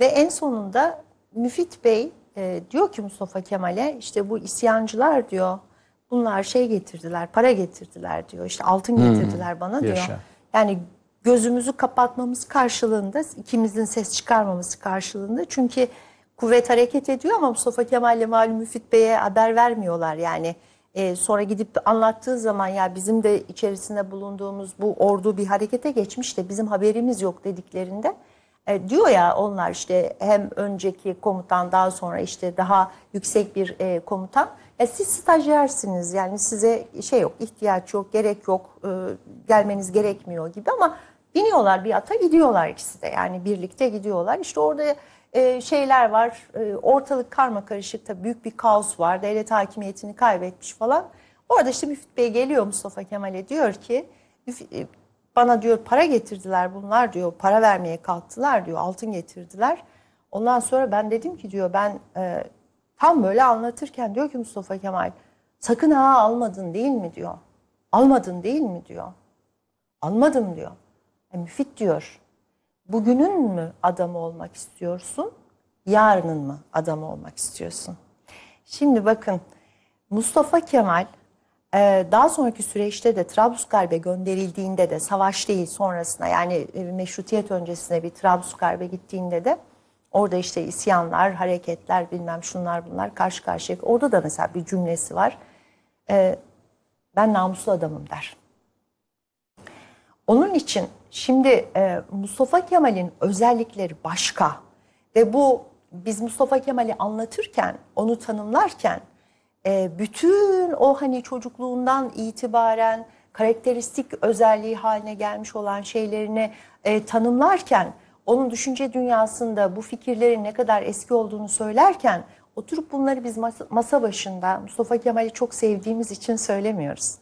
Ve en sonunda Müfit Bey e, diyor ki Mustafa Kemal'e işte bu isyancılar diyor bunlar şey getirdiler, para getirdiler diyor. İşte altın getirdiler hmm, bana yaşa. diyor. Yani gözümüzü kapatmamız karşılığında, ikimizin ses çıkarmaması karşılığında. Çünkü kuvvet hareket ediyor ama Mustafa Kemal ile malum Müfit Bey'e haber vermiyorlar yani. E, sonra gidip anlattığı zaman ya bizim de içerisinde bulunduğumuz bu ordu bir harekete geçmiş de bizim haberimiz yok dediklerinde e, diyor ya onlar işte hem önceki komutan daha sonra işte daha yüksek bir e, komutan e, siz stajyersiniz yani size şey yok ihtiyaç yok gerek yok e, gelmeniz gerekmiyor gibi ama Biniyorlar bir ata gidiyorlar ikisi de yani birlikte gidiyorlar. İşte orada e, şeyler var e, ortalık karma karışıkta büyük bir kaos var devlet hakimiyetini kaybetmiş falan. Orada işte Müfit Bey geliyor Mustafa Kemal'e diyor ki e, bana diyor para getirdiler bunlar diyor para vermeye kalktılar diyor altın getirdiler. Ondan sonra ben dedim ki diyor ben e, tam böyle anlatırken diyor ki Mustafa Kemal sakın ha almadın değil mi diyor. Almadın değil mi diyor. Almadım diyor. E, müfit diyor. Bugünün mü adamı olmak istiyorsun? Yarının mı adamı olmak istiyorsun? Şimdi bakın Mustafa Kemal e, daha sonraki süreçte de Trablusgarp'e gönderildiğinde de savaş değil sonrasına yani e, meşrutiyet öncesine bir Trablusgarp'e gittiğinde de orada işte isyanlar, hareketler bilmem şunlar bunlar karşı karşıya. Orada da mesela bir cümlesi var. Ben namuslu adamım der. Onun için Şimdi e, Mustafa Kemal'in özellikleri başka ve bu biz Mustafa Kemal'i anlatırken, onu tanımlarken e, bütün o hani çocukluğundan itibaren karakteristik özelliği haline gelmiş olan şeylerini e, tanımlarken onun düşünce dünyasında bu fikirlerin ne kadar eski olduğunu söylerken oturup bunları biz masa başında Mustafa Kemal'i çok sevdiğimiz için söylemiyoruz.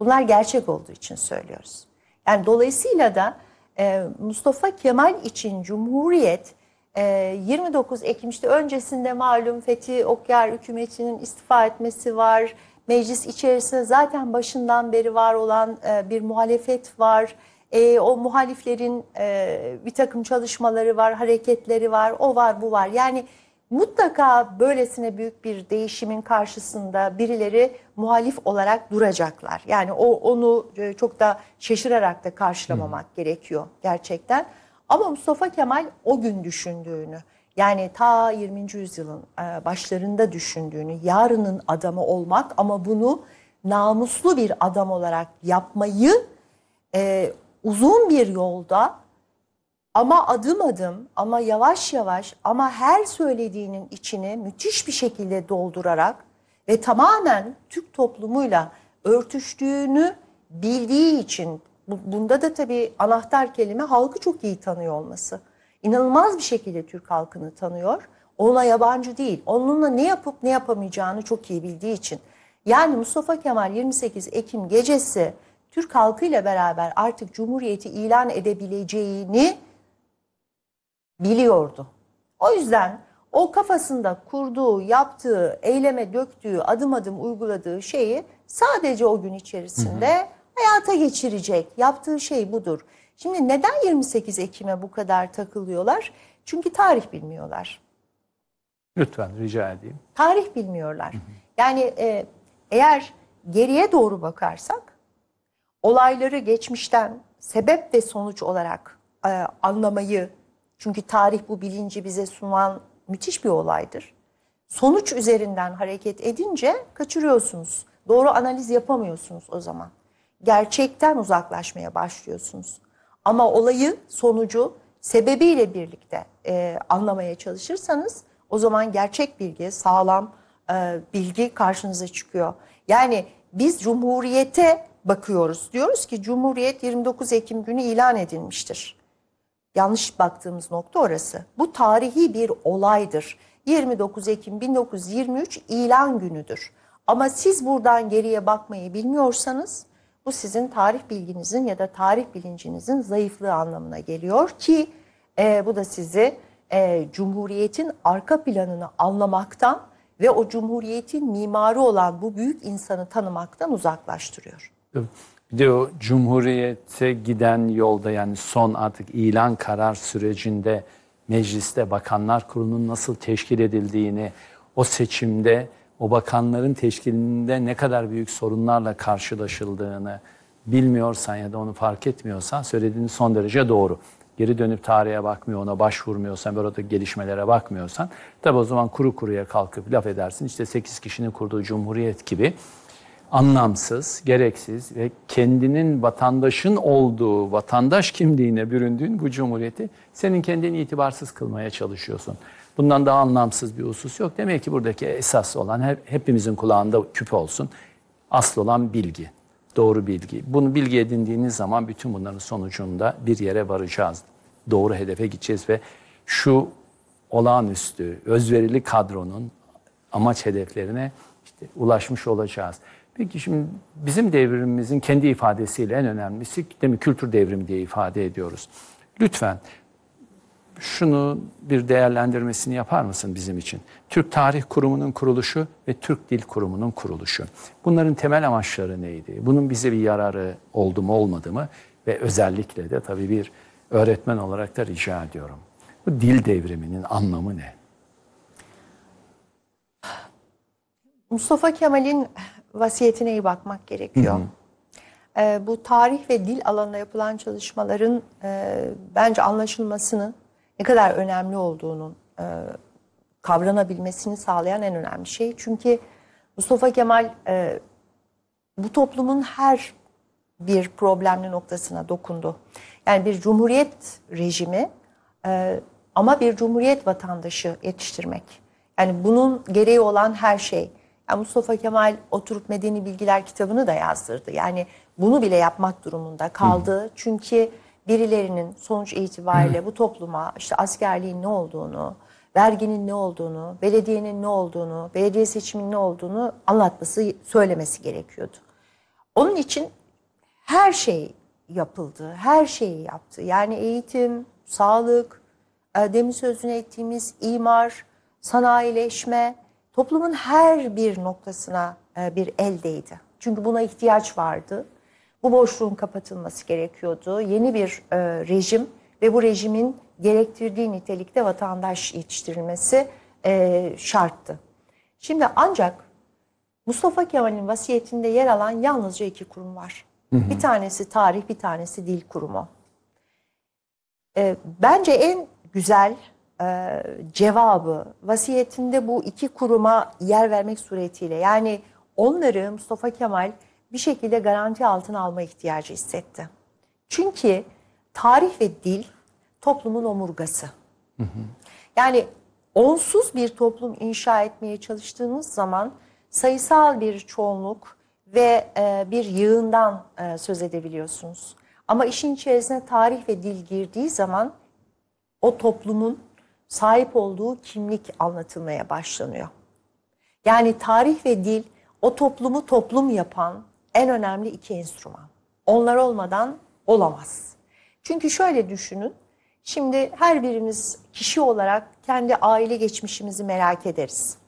Bunlar gerçek olduğu için söylüyoruz. Yani dolayısıyla da e, Mustafa Kemal için Cumhuriyet e, 29 Ekim'de öncesinde malum Fethi Okyar hükümetinin istifa etmesi var. Meclis içerisinde zaten başından beri var olan e, bir muhalefet var. E, o muhaliflerin e, bir takım çalışmaları var, hareketleri var, o var bu var. Yani mutlaka böylesine büyük bir değişimin karşısında birileri muhalif olarak duracaklar. Yani o onu e, çok da şaşırarak da karşılamamak hmm. gerekiyor gerçekten. Ama Mustafa Kemal o gün düşündüğünü yani ta 20. yüzyılın e, başlarında düşündüğünü yarının adamı olmak ama bunu namuslu bir adam olarak yapmayı e, uzun bir yolda ama adım adım ama yavaş yavaş ama her söylediğinin içini müthiş bir şekilde doldurarak ve tamamen Türk toplumuyla örtüştüğünü bildiği için bunda da tabii anahtar kelime halkı çok iyi tanıyor olması. İnanılmaz bir şekilde Türk halkını tanıyor. Ona yabancı değil. Onunla ne yapıp ne yapamayacağını çok iyi bildiği için. Yani Mustafa Kemal 28 Ekim gecesi Türk halkıyla beraber artık Cumhuriyeti ilan edebileceğini biliyordu. O yüzden o kafasında kurduğu, yaptığı, eyleme döktüğü, adım adım uyguladığı şeyi sadece o gün içerisinde hı hı. hayata geçirecek. Yaptığı şey budur. Şimdi neden 28 Ekim'e bu kadar takılıyorlar? Çünkü tarih bilmiyorlar. Lütfen rica edeyim. Tarih bilmiyorlar. Hı hı. Yani e, eğer geriye doğru bakarsak olayları geçmişten sebep ve sonuç olarak e, anlamayı çünkü tarih bu bilinci bize sunan müthiş bir olaydır. Sonuç üzerinden hareket edince kaçırıyorsunuz. Doğru analiz yapamıyorsunuz o zaman. Gerçekten uzaklaşmaya başlıyorsunuz. Ama olayı, sonucu sebebiyle birlikte e, anlamaya çalışırsanız o zaman gerçek bilgi, sağlam e, bilgi karşınıza çıkıyor. Yani biz Cumhuriyete bakıyoruz. Diyoruz ki Cumhuriyet 29 Ekim günü ilan edilmiştir yanlış baktığımız nokta orası. Bu tarihi bir olaydır. 29 Ekim 1923 ilan günüdür. Ama siz buradan geriye bakmayı bilmiyorsanız bu sizin tarih bilginizin ya da tarih bilincinizin zayıflığı anlamına geliyor ki e, bu da sizi e, Cumhuriyet'in arka planını anlamaktan ve o Cumhuriyet'in mimarı olan bu büyük insanı tanımaktan uzaklaştırıyor. Evet. Bir de o Cumhuriyet'e giden yolda yani son artık ilan karar sürecinde mecliste bakanlar kurulunun nasıl teşkil edildiğini, o seçimde o bakanların teşkilinde ne kadar büyük sorunlarla karşılaşıldığını bilmiyorsan ya da onu fark etmiyorsan söylediğin son derece doğru. Geri dönüp tarihe bakmıyor, ona başvurmuyorsan, böyle gelişmelere bakmıyorsan tabi o zaman kuru kuruya kalkıp laf edersin. İşte 8 kişinin kurduğu cumhuriyet gibi anlamsız, gereksiz ve kendinin vatandaşın olduğu, vatandaş kimliğine büründüğün bu cumhuriyeti senin kendini itibarsız kılmaya çalışıyorsun. Bundan daha anlamsız bir husus yok. Demek ki buradaki esas olan hep, hepimizin kulağında küp olsun. Asıl olan bilgi, doğru bilgi. Bunu bilgi edindiğiniz zaman bütün bunların sonucunda bir yere varacağız. Doğru hedefe gideceğiz ve şu olağanüstü, özverili kadronun amaç hedeflerine işte ulaşmış olacağız. Peki şimdi bizim devrimimizin kendi ifadesiyle en önemlisi değil kültür devrimi diye ifade ediyoruz. Lütfen şunu bir değerlendirmesini yapar mısın bizim için? Türk Tarih Kurumu'nun kuruluşu ve Türk Dil Kurumu'nun kuruluşu. Bunların temel amaçları neydi? Bunun bize bir yararı oldu mu olmadı mı? Ve özellikle de tabii bir öğretmen olarak da rica ediyorum. Bu dil devriminin anlamı ne? Mustafa Kemal'in vasiyetine iyi bakmak gerekiyor. Hı ee, bu tarih ve dil alanına yapılan çalışmaların e, bence anlaşılmasının ne kadar önemli olduğunun e, kavranabilmesini sağlayan en önemli şey. Çünkü Mustafa Kemal e, bu toplumun her bir problemli noktasına dokundu. Yani bir cumhuriyet rejimi e, ama bir cumhuriyet vatandaşı yetiştirmek. Yani bunun gereği olan her şey. Yani Mustafa Kemal oturup Medeni Bilgiler kitabını da yazdırdı. Yani bunu bile yapmak durumunda kaldı. Hı. Çünkü birilerinin sonuç itibariyle Hı. bu topluma işte askerliğin ne olduğunu, verginin ne olduğunu, belediyenin ne olduğunu, belediye seçiminin ne olduğunu anlatması, söylemesi gerekiyordu. Onun için her şey yapıldı, her şeyi yaptı. Yani eğitim, sağlık, e, demin sözünü ettiğimiz imar, sanayileşme, toplumun her bir noktasına e, bir el değdi. Çünkü buna ihtiyaç vardı. Bu boşluğun kapatılması gerekiyordu. Yeni bir e, rejim ve bu rejimin gerektirdiği nitelikte vatandaş yetiştirilmesi e, şarttı. Şimdi ancak Mustafa Kemal'in vasiyetinde yer alan yalnızca iki kurum var. Hı hı. Bir tanesi tarih, bir tanesi dil kurumu. Bence en güzel e, cevabı vasiyetinde bu iki kuruma yer vermek suretiyle yani onları Mustafa Kemal bir şekilde garanti altına alma ihtiyacı hissetti. Çünkü tarih ve dil toplumun omurgası. Hı hı. Yani onsuz bir toplum inşa etmeye çalıştığınız zaman sayısal bir çoğunluk ve e, bir yığından e, söz edebiliyorsunuz. Ama işin içerisine tarih ve dil girdiği zaman o toplumun sahip olduğu kimlik anlatılmaya başlanıyor. Yani tarih ve dil o toplumu toplum yapan en önemli iki enstrüman. Onlar olmadan olamaz. Çünkü şöyle düşünün. Şimdi her birimiz kişi olarak kendi aile geçmişimizi merak ederiz.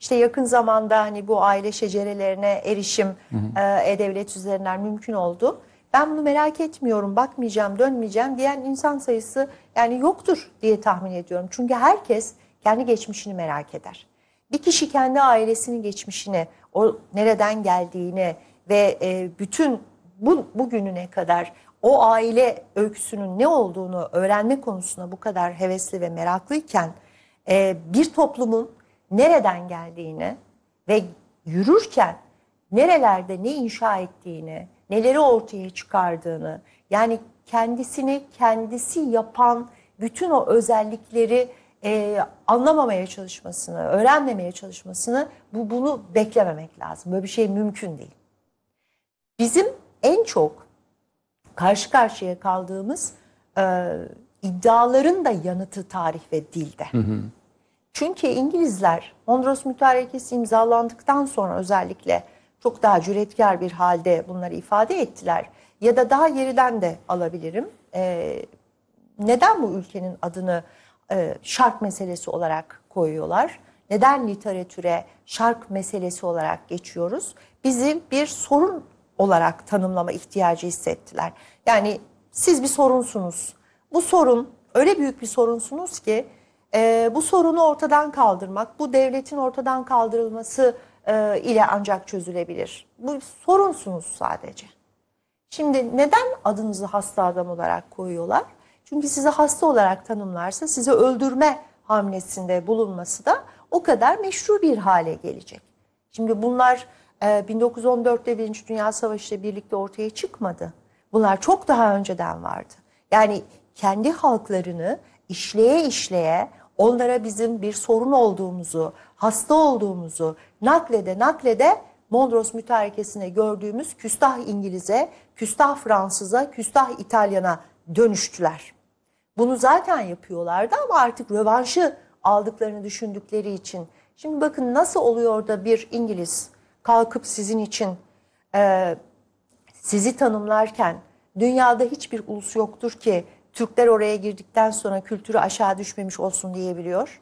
İşte yakın zamanda hani bu aile şecerelerine erişim e, e-devlet üzerinden mümkün oldu ben bunu merak etmiyorum, bakmayacağım, dönmeyeceğim diyen insan sayısı yani yoktur diye tahmin ediyorum. Çünkü herkes kendi geçmişini merak eder. Bir kişi kendi ailesinin geçmişini, o nereden geldiğini ve e, bütün bu bugününe kadar o aile öyküsünün ne olduğunu öğrenme konusuna bu kadar hevesli ve meraklıyken e, bir toplumun nereden geldiğini ve yürürken nerelerde ne inşa ettiğini, neleri ortaya çıkardığını yani kendisini kendisi yapan bütün o özellikleri e, anlamamaya çalışmasını, öğrenmemeye çalışmasını bu bunu beklememek lazım. Böyle bir şey mümkün değil. Bizim en çok karşı karşıya kaldığımız e, iddiaların da yanıtı tarih ve dilde. Hı hı. Çünkü İngilizler Mondros Mütarekesi imzalandıktan sonra özellikle çok daha cüretkar bir halde bunları ifade ettiler. Ya da daha geriden de alabilirim. E, neden bu ülkenin adını e, şark meselesi olarak koyuyorlar? Neden literatüre şark meselesi olarak geçiyoruz? Bizi bir sorun olarak tanımlama ihtiyacı hissettiler. Yani siz bir sorunsunuz. Bu sorun öyle büyük bir sorunsunuz ki e, bu sorunu ortadan kaldırmak, bu devletin ortadan kaldırılması e, ile ancak çözülebilir. Bu sorunsunuz sadece. Şimdi neden adınızı hasta adam olarak koyuyorlar? Çünkü sizi hasta olarak tanımlarsa sizi öldürme hamlesinde bulunması da o kadar meşru bir hale gelecek. Şimdi bunlar 1914'te e, Birinci Dünya Savaşı ile birlikte ortaya çıkmadı. Bunlar çok daha önceden vardı. Yani kendi halklarını işleye işleye onlara bizim bir sorun olduğumuzu, hasta olduğumuzu naklede naklede Mondros mütarekesine gördüğümüz küstah İngiliz'e, küstah Fransız'a, küstah İtalyan'a dönüştüler. Bunu zaten yapıyorlardı ama artık rövanşı aldıklarını düşündükleri için. Şimdi bakın nasıl oluyor da bir İngiliz kalkıp sizin için e, sizi tanımlarken dünyada hiçbir ulus yoktur ki Türkler oraya girdikten sonra kültürü aşağı düşmemiş olsun diyebiliyor.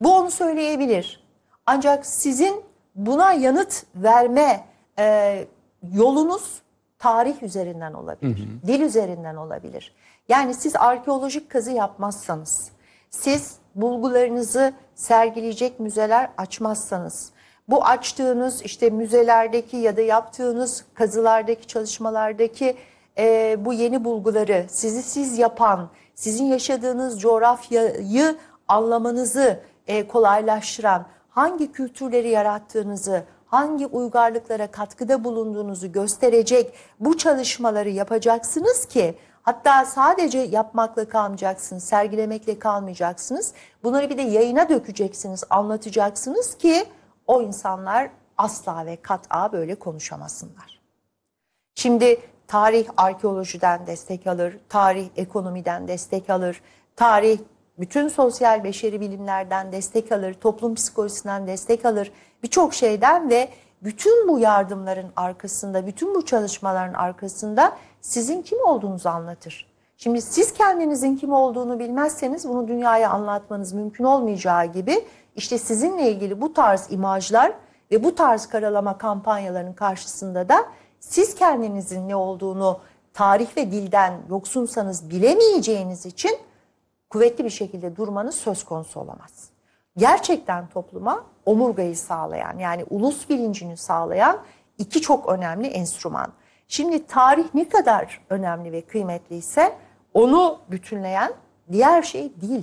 Bu onu söyleyebilir. Ancak sizin buna yanıt verme e, yolunuz tarih üzerinden olabilir. Hı hı. Dil üzerinden olabilir. Yani siz arkeolojik kazı yapmazsanız, siz bulgularınızı sergileyecek müzeler açmazsanız, bu açtığınız işte müzelerdeki ya da yaptığınız kazılardaki çalışmalardaki e, bu yeni bulguları, sizi siz yapan, sizin yaşadığınız coğrafyayı anlamanızı e, kolaylaştıran, hangi kültürleri yarattığınızı, hangi uygarlıklara katkıda bulunduğunuzu gösterecek bu çalışmaları yapacaksınız ki hatta sadece yapmakla kalmayacaksınız, sergilemekle kalmayacaksınız. Bunları bir de yayına dökeceksiniz, anlatacaksınız ki o insanlar asla ve kat'a böyle konuşamasınlar. Şimdi Tarih arkeolojiden destek alır, tarih ekonomiden destek alır, tarih bütün sosyal beşeri bilimlerden destek alır, toplum psikolojisinden destek alır, birçok şeyden ve bütün bu yardımların arkasında, bütün bu çalışmaların arkasında sizin kim olduğunuzu anlatır. Şimdi siz kendinizin kim olduğunu bilmezseniz bunu dünyaya anlatmanız mümkün olmayacağı gibi işte sizinle ilgili bu tarz imajlar ve bu tarz karalama kampanyalarının karşısında da siz kendinizin ne olduğunu tarih ve dilden yoksunsanız bilemeyeceğiniz için kuvvetli bir şekilde durmanız söz konusu olamaz. Gerçekten topluma omurgayı sağlayan yani ulus bilincini sağlayan iki çok önemli enstrüman. Şimdi tarih ne kadar önemli ve kıymetliyse onu bütünleyen diğer şey dil.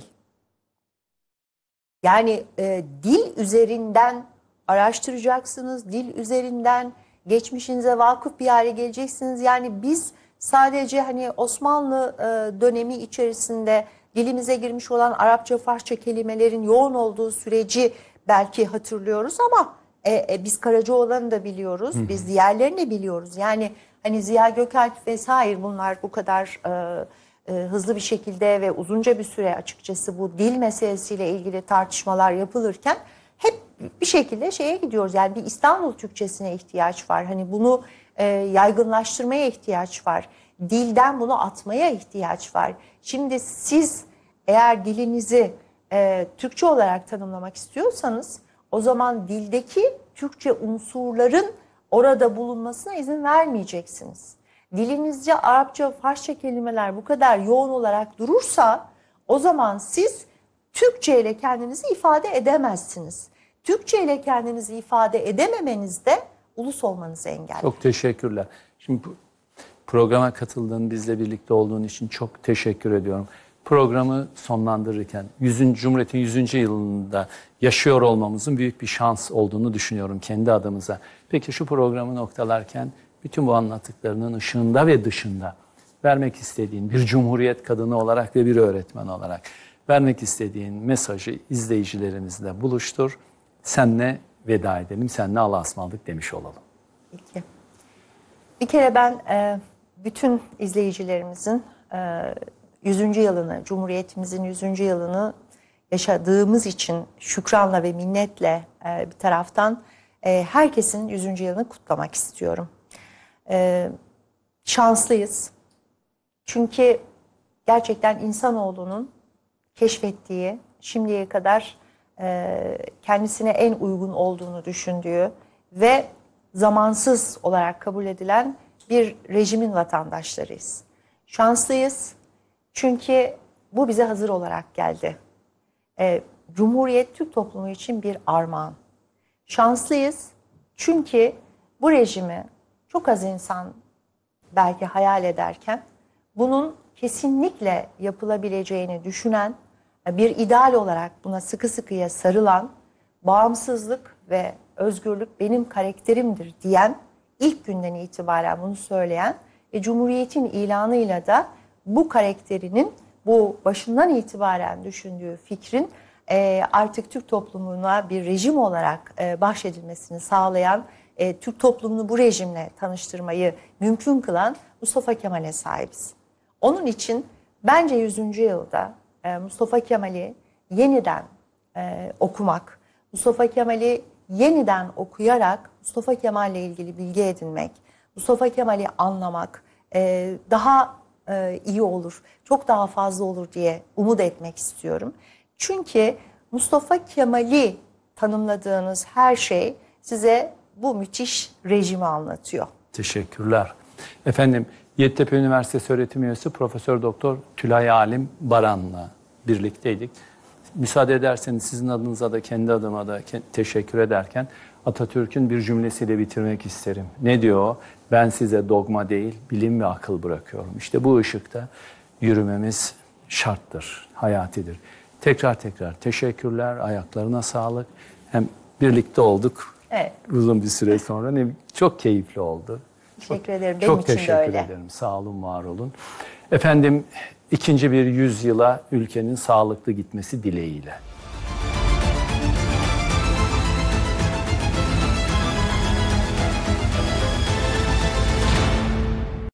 Yani e, dil üzerinden araştıracaksınız, dil üzerinden geçmişinize vakıf bir hale geleceksiniz. Yani biz sadece hani Osmanlı e, dönemi içerisinde dilimize girmiş olan Arapça, Farsça kelimelerin yoğun olduğu süreci belki hatırlıyoruz ama e, e, biz Karacaoğlan'ı da biliyoruz, Hı-hı. biz diğerlerini de biliyoruz. Yani hani Ziya Gökalp vesaire bunlar bu kadar e, e, hızlı bir şekilde ve uzunca bir süre açıkçası bu dil meselesiyle ilgili tartışmalar yapılırken hep bir şekilde şeye gidiyoruz. Yani bir İstanbul Türkçesine ihtiyaç var. Hani bunu e, yaygınlaştırmaya ihtiyaç var. Dilden bunu atmaya ihtiyaç var. Şimdi siz eğer dilinizi e, Türkçe olarak tanımlamak istiyorsanız o zaman dildeki Türkçe unsurların orada bulunmasına izin vermeyeceksiniz. Dilinizce Arapça, Farsça kelimeler bu kadar yoğun olarak durursa o zaman siz Türkçe ile kendinizi ifade edemezsiniz. Türkçe ile kendinizi ifade edememeniz de ulus olmanızı engeller. Çok teşekkürler. Şimdi programa katıldığın, bizle birlikte olduğun için çok teşekkür ediyorum. Programı sonlandırırken 100. Cumhuriyet'in 100. yılında yaşıyor olmamızın büyük bir şans olduğunu düşünüyorum kendi adımıza. Peki şu programı noktalarken bütün bu anlattıklarının ışığında ve dışında vermek istediğin bir cumhuriyet kadını olarak ve bir öğretmen olarak vermek istediğin mesajı izleyicilerimizle buluştur senle veda edelim, senle Allah'a ısmarladık demiş olalım. Peki. Bir kere ben e, bütün izleyicilerimizin e, 100. yılını, Cumhuriyetimizin 100. yılını yaşadığımız için şükranla ve minnetle e, bir taraftan e, herkesin 100. yılını kutlamak istiyorum. E, şanslıyız. Çünkü gerçekten insanoğlunun keşfettiği, şimdiye kadar e, kendisine en uygun olduğunu düşündüğü ve zamansız olarak kabul edilen bir rejimin vatandaşlarıyız. Şanslıyız çünkü bu bize hazır olarak geldi. E, Cumhuriyet Türk toplumu için bir armağan. Şanslıyız çünkü bu rejimi çok az insan belki hayal ederken bunun kesinlikle yapılabileceğini düşünen bir ideal olarak buna sıkı sıkıya sarılan bağımsızlık ve özgürlük benim karakterimdir diyen ilk günden itibaren bunu söyleyen e, Cumhuriyet'in ilanıyla da bu karakterinin bu başından itibaren düşündüğü fikrin e, artık Türk toplumuna bir rejim olarak e, bahşedilmesini sağlayan e, Türk toplumunu bu rejimle tanıştırmayı mümkün kılan Mustafa Kemal'e sahibiz. Onun için bence 100. yılda e, Mustafa Kemal'i yeniden e, okumak, Mustafa Kemal'i yeniden okuyarak Mustafa Kemal'le ilgili bilgi edinmek, Mustafa Kemal'i anlamak e, daha e, iyi olur, çok daha fazla olur diye umut etmek istiyorum. Çünkü Mustafa Kemal'i tanımladığınız her şey size bu müthiş rejimi anlatıyor. Teşekkürler. Efendim Yeditepe Üniversitesi öğretim üyesi Profesör Doktor Tülay Alim Baran'la birlikteydik. Müsaade ederseniz sizin adınıza da kendi adıma da teşekkür ederken Atatürk'ün bir cümlesiyle bitirmek isterim. Ne diyor? Ben size dogma değil, bilim ve akıl bırakıyorum. İşte bu ışıkta yürümemiz şarttır, hayatidir. Tekrar tekrar teşekkürler, ayaklarına sağlık. Hem birlikte olduk evet. uzun bir süre sonra. Çok keyifli oldu. Teşekkür ederim. Benim çok için teşekkür de öyle. ederim. Sağ olun, var olun. Efendim ikinci bir yüzyıla ülkenin sağlıklı gitmesi dileğiyle.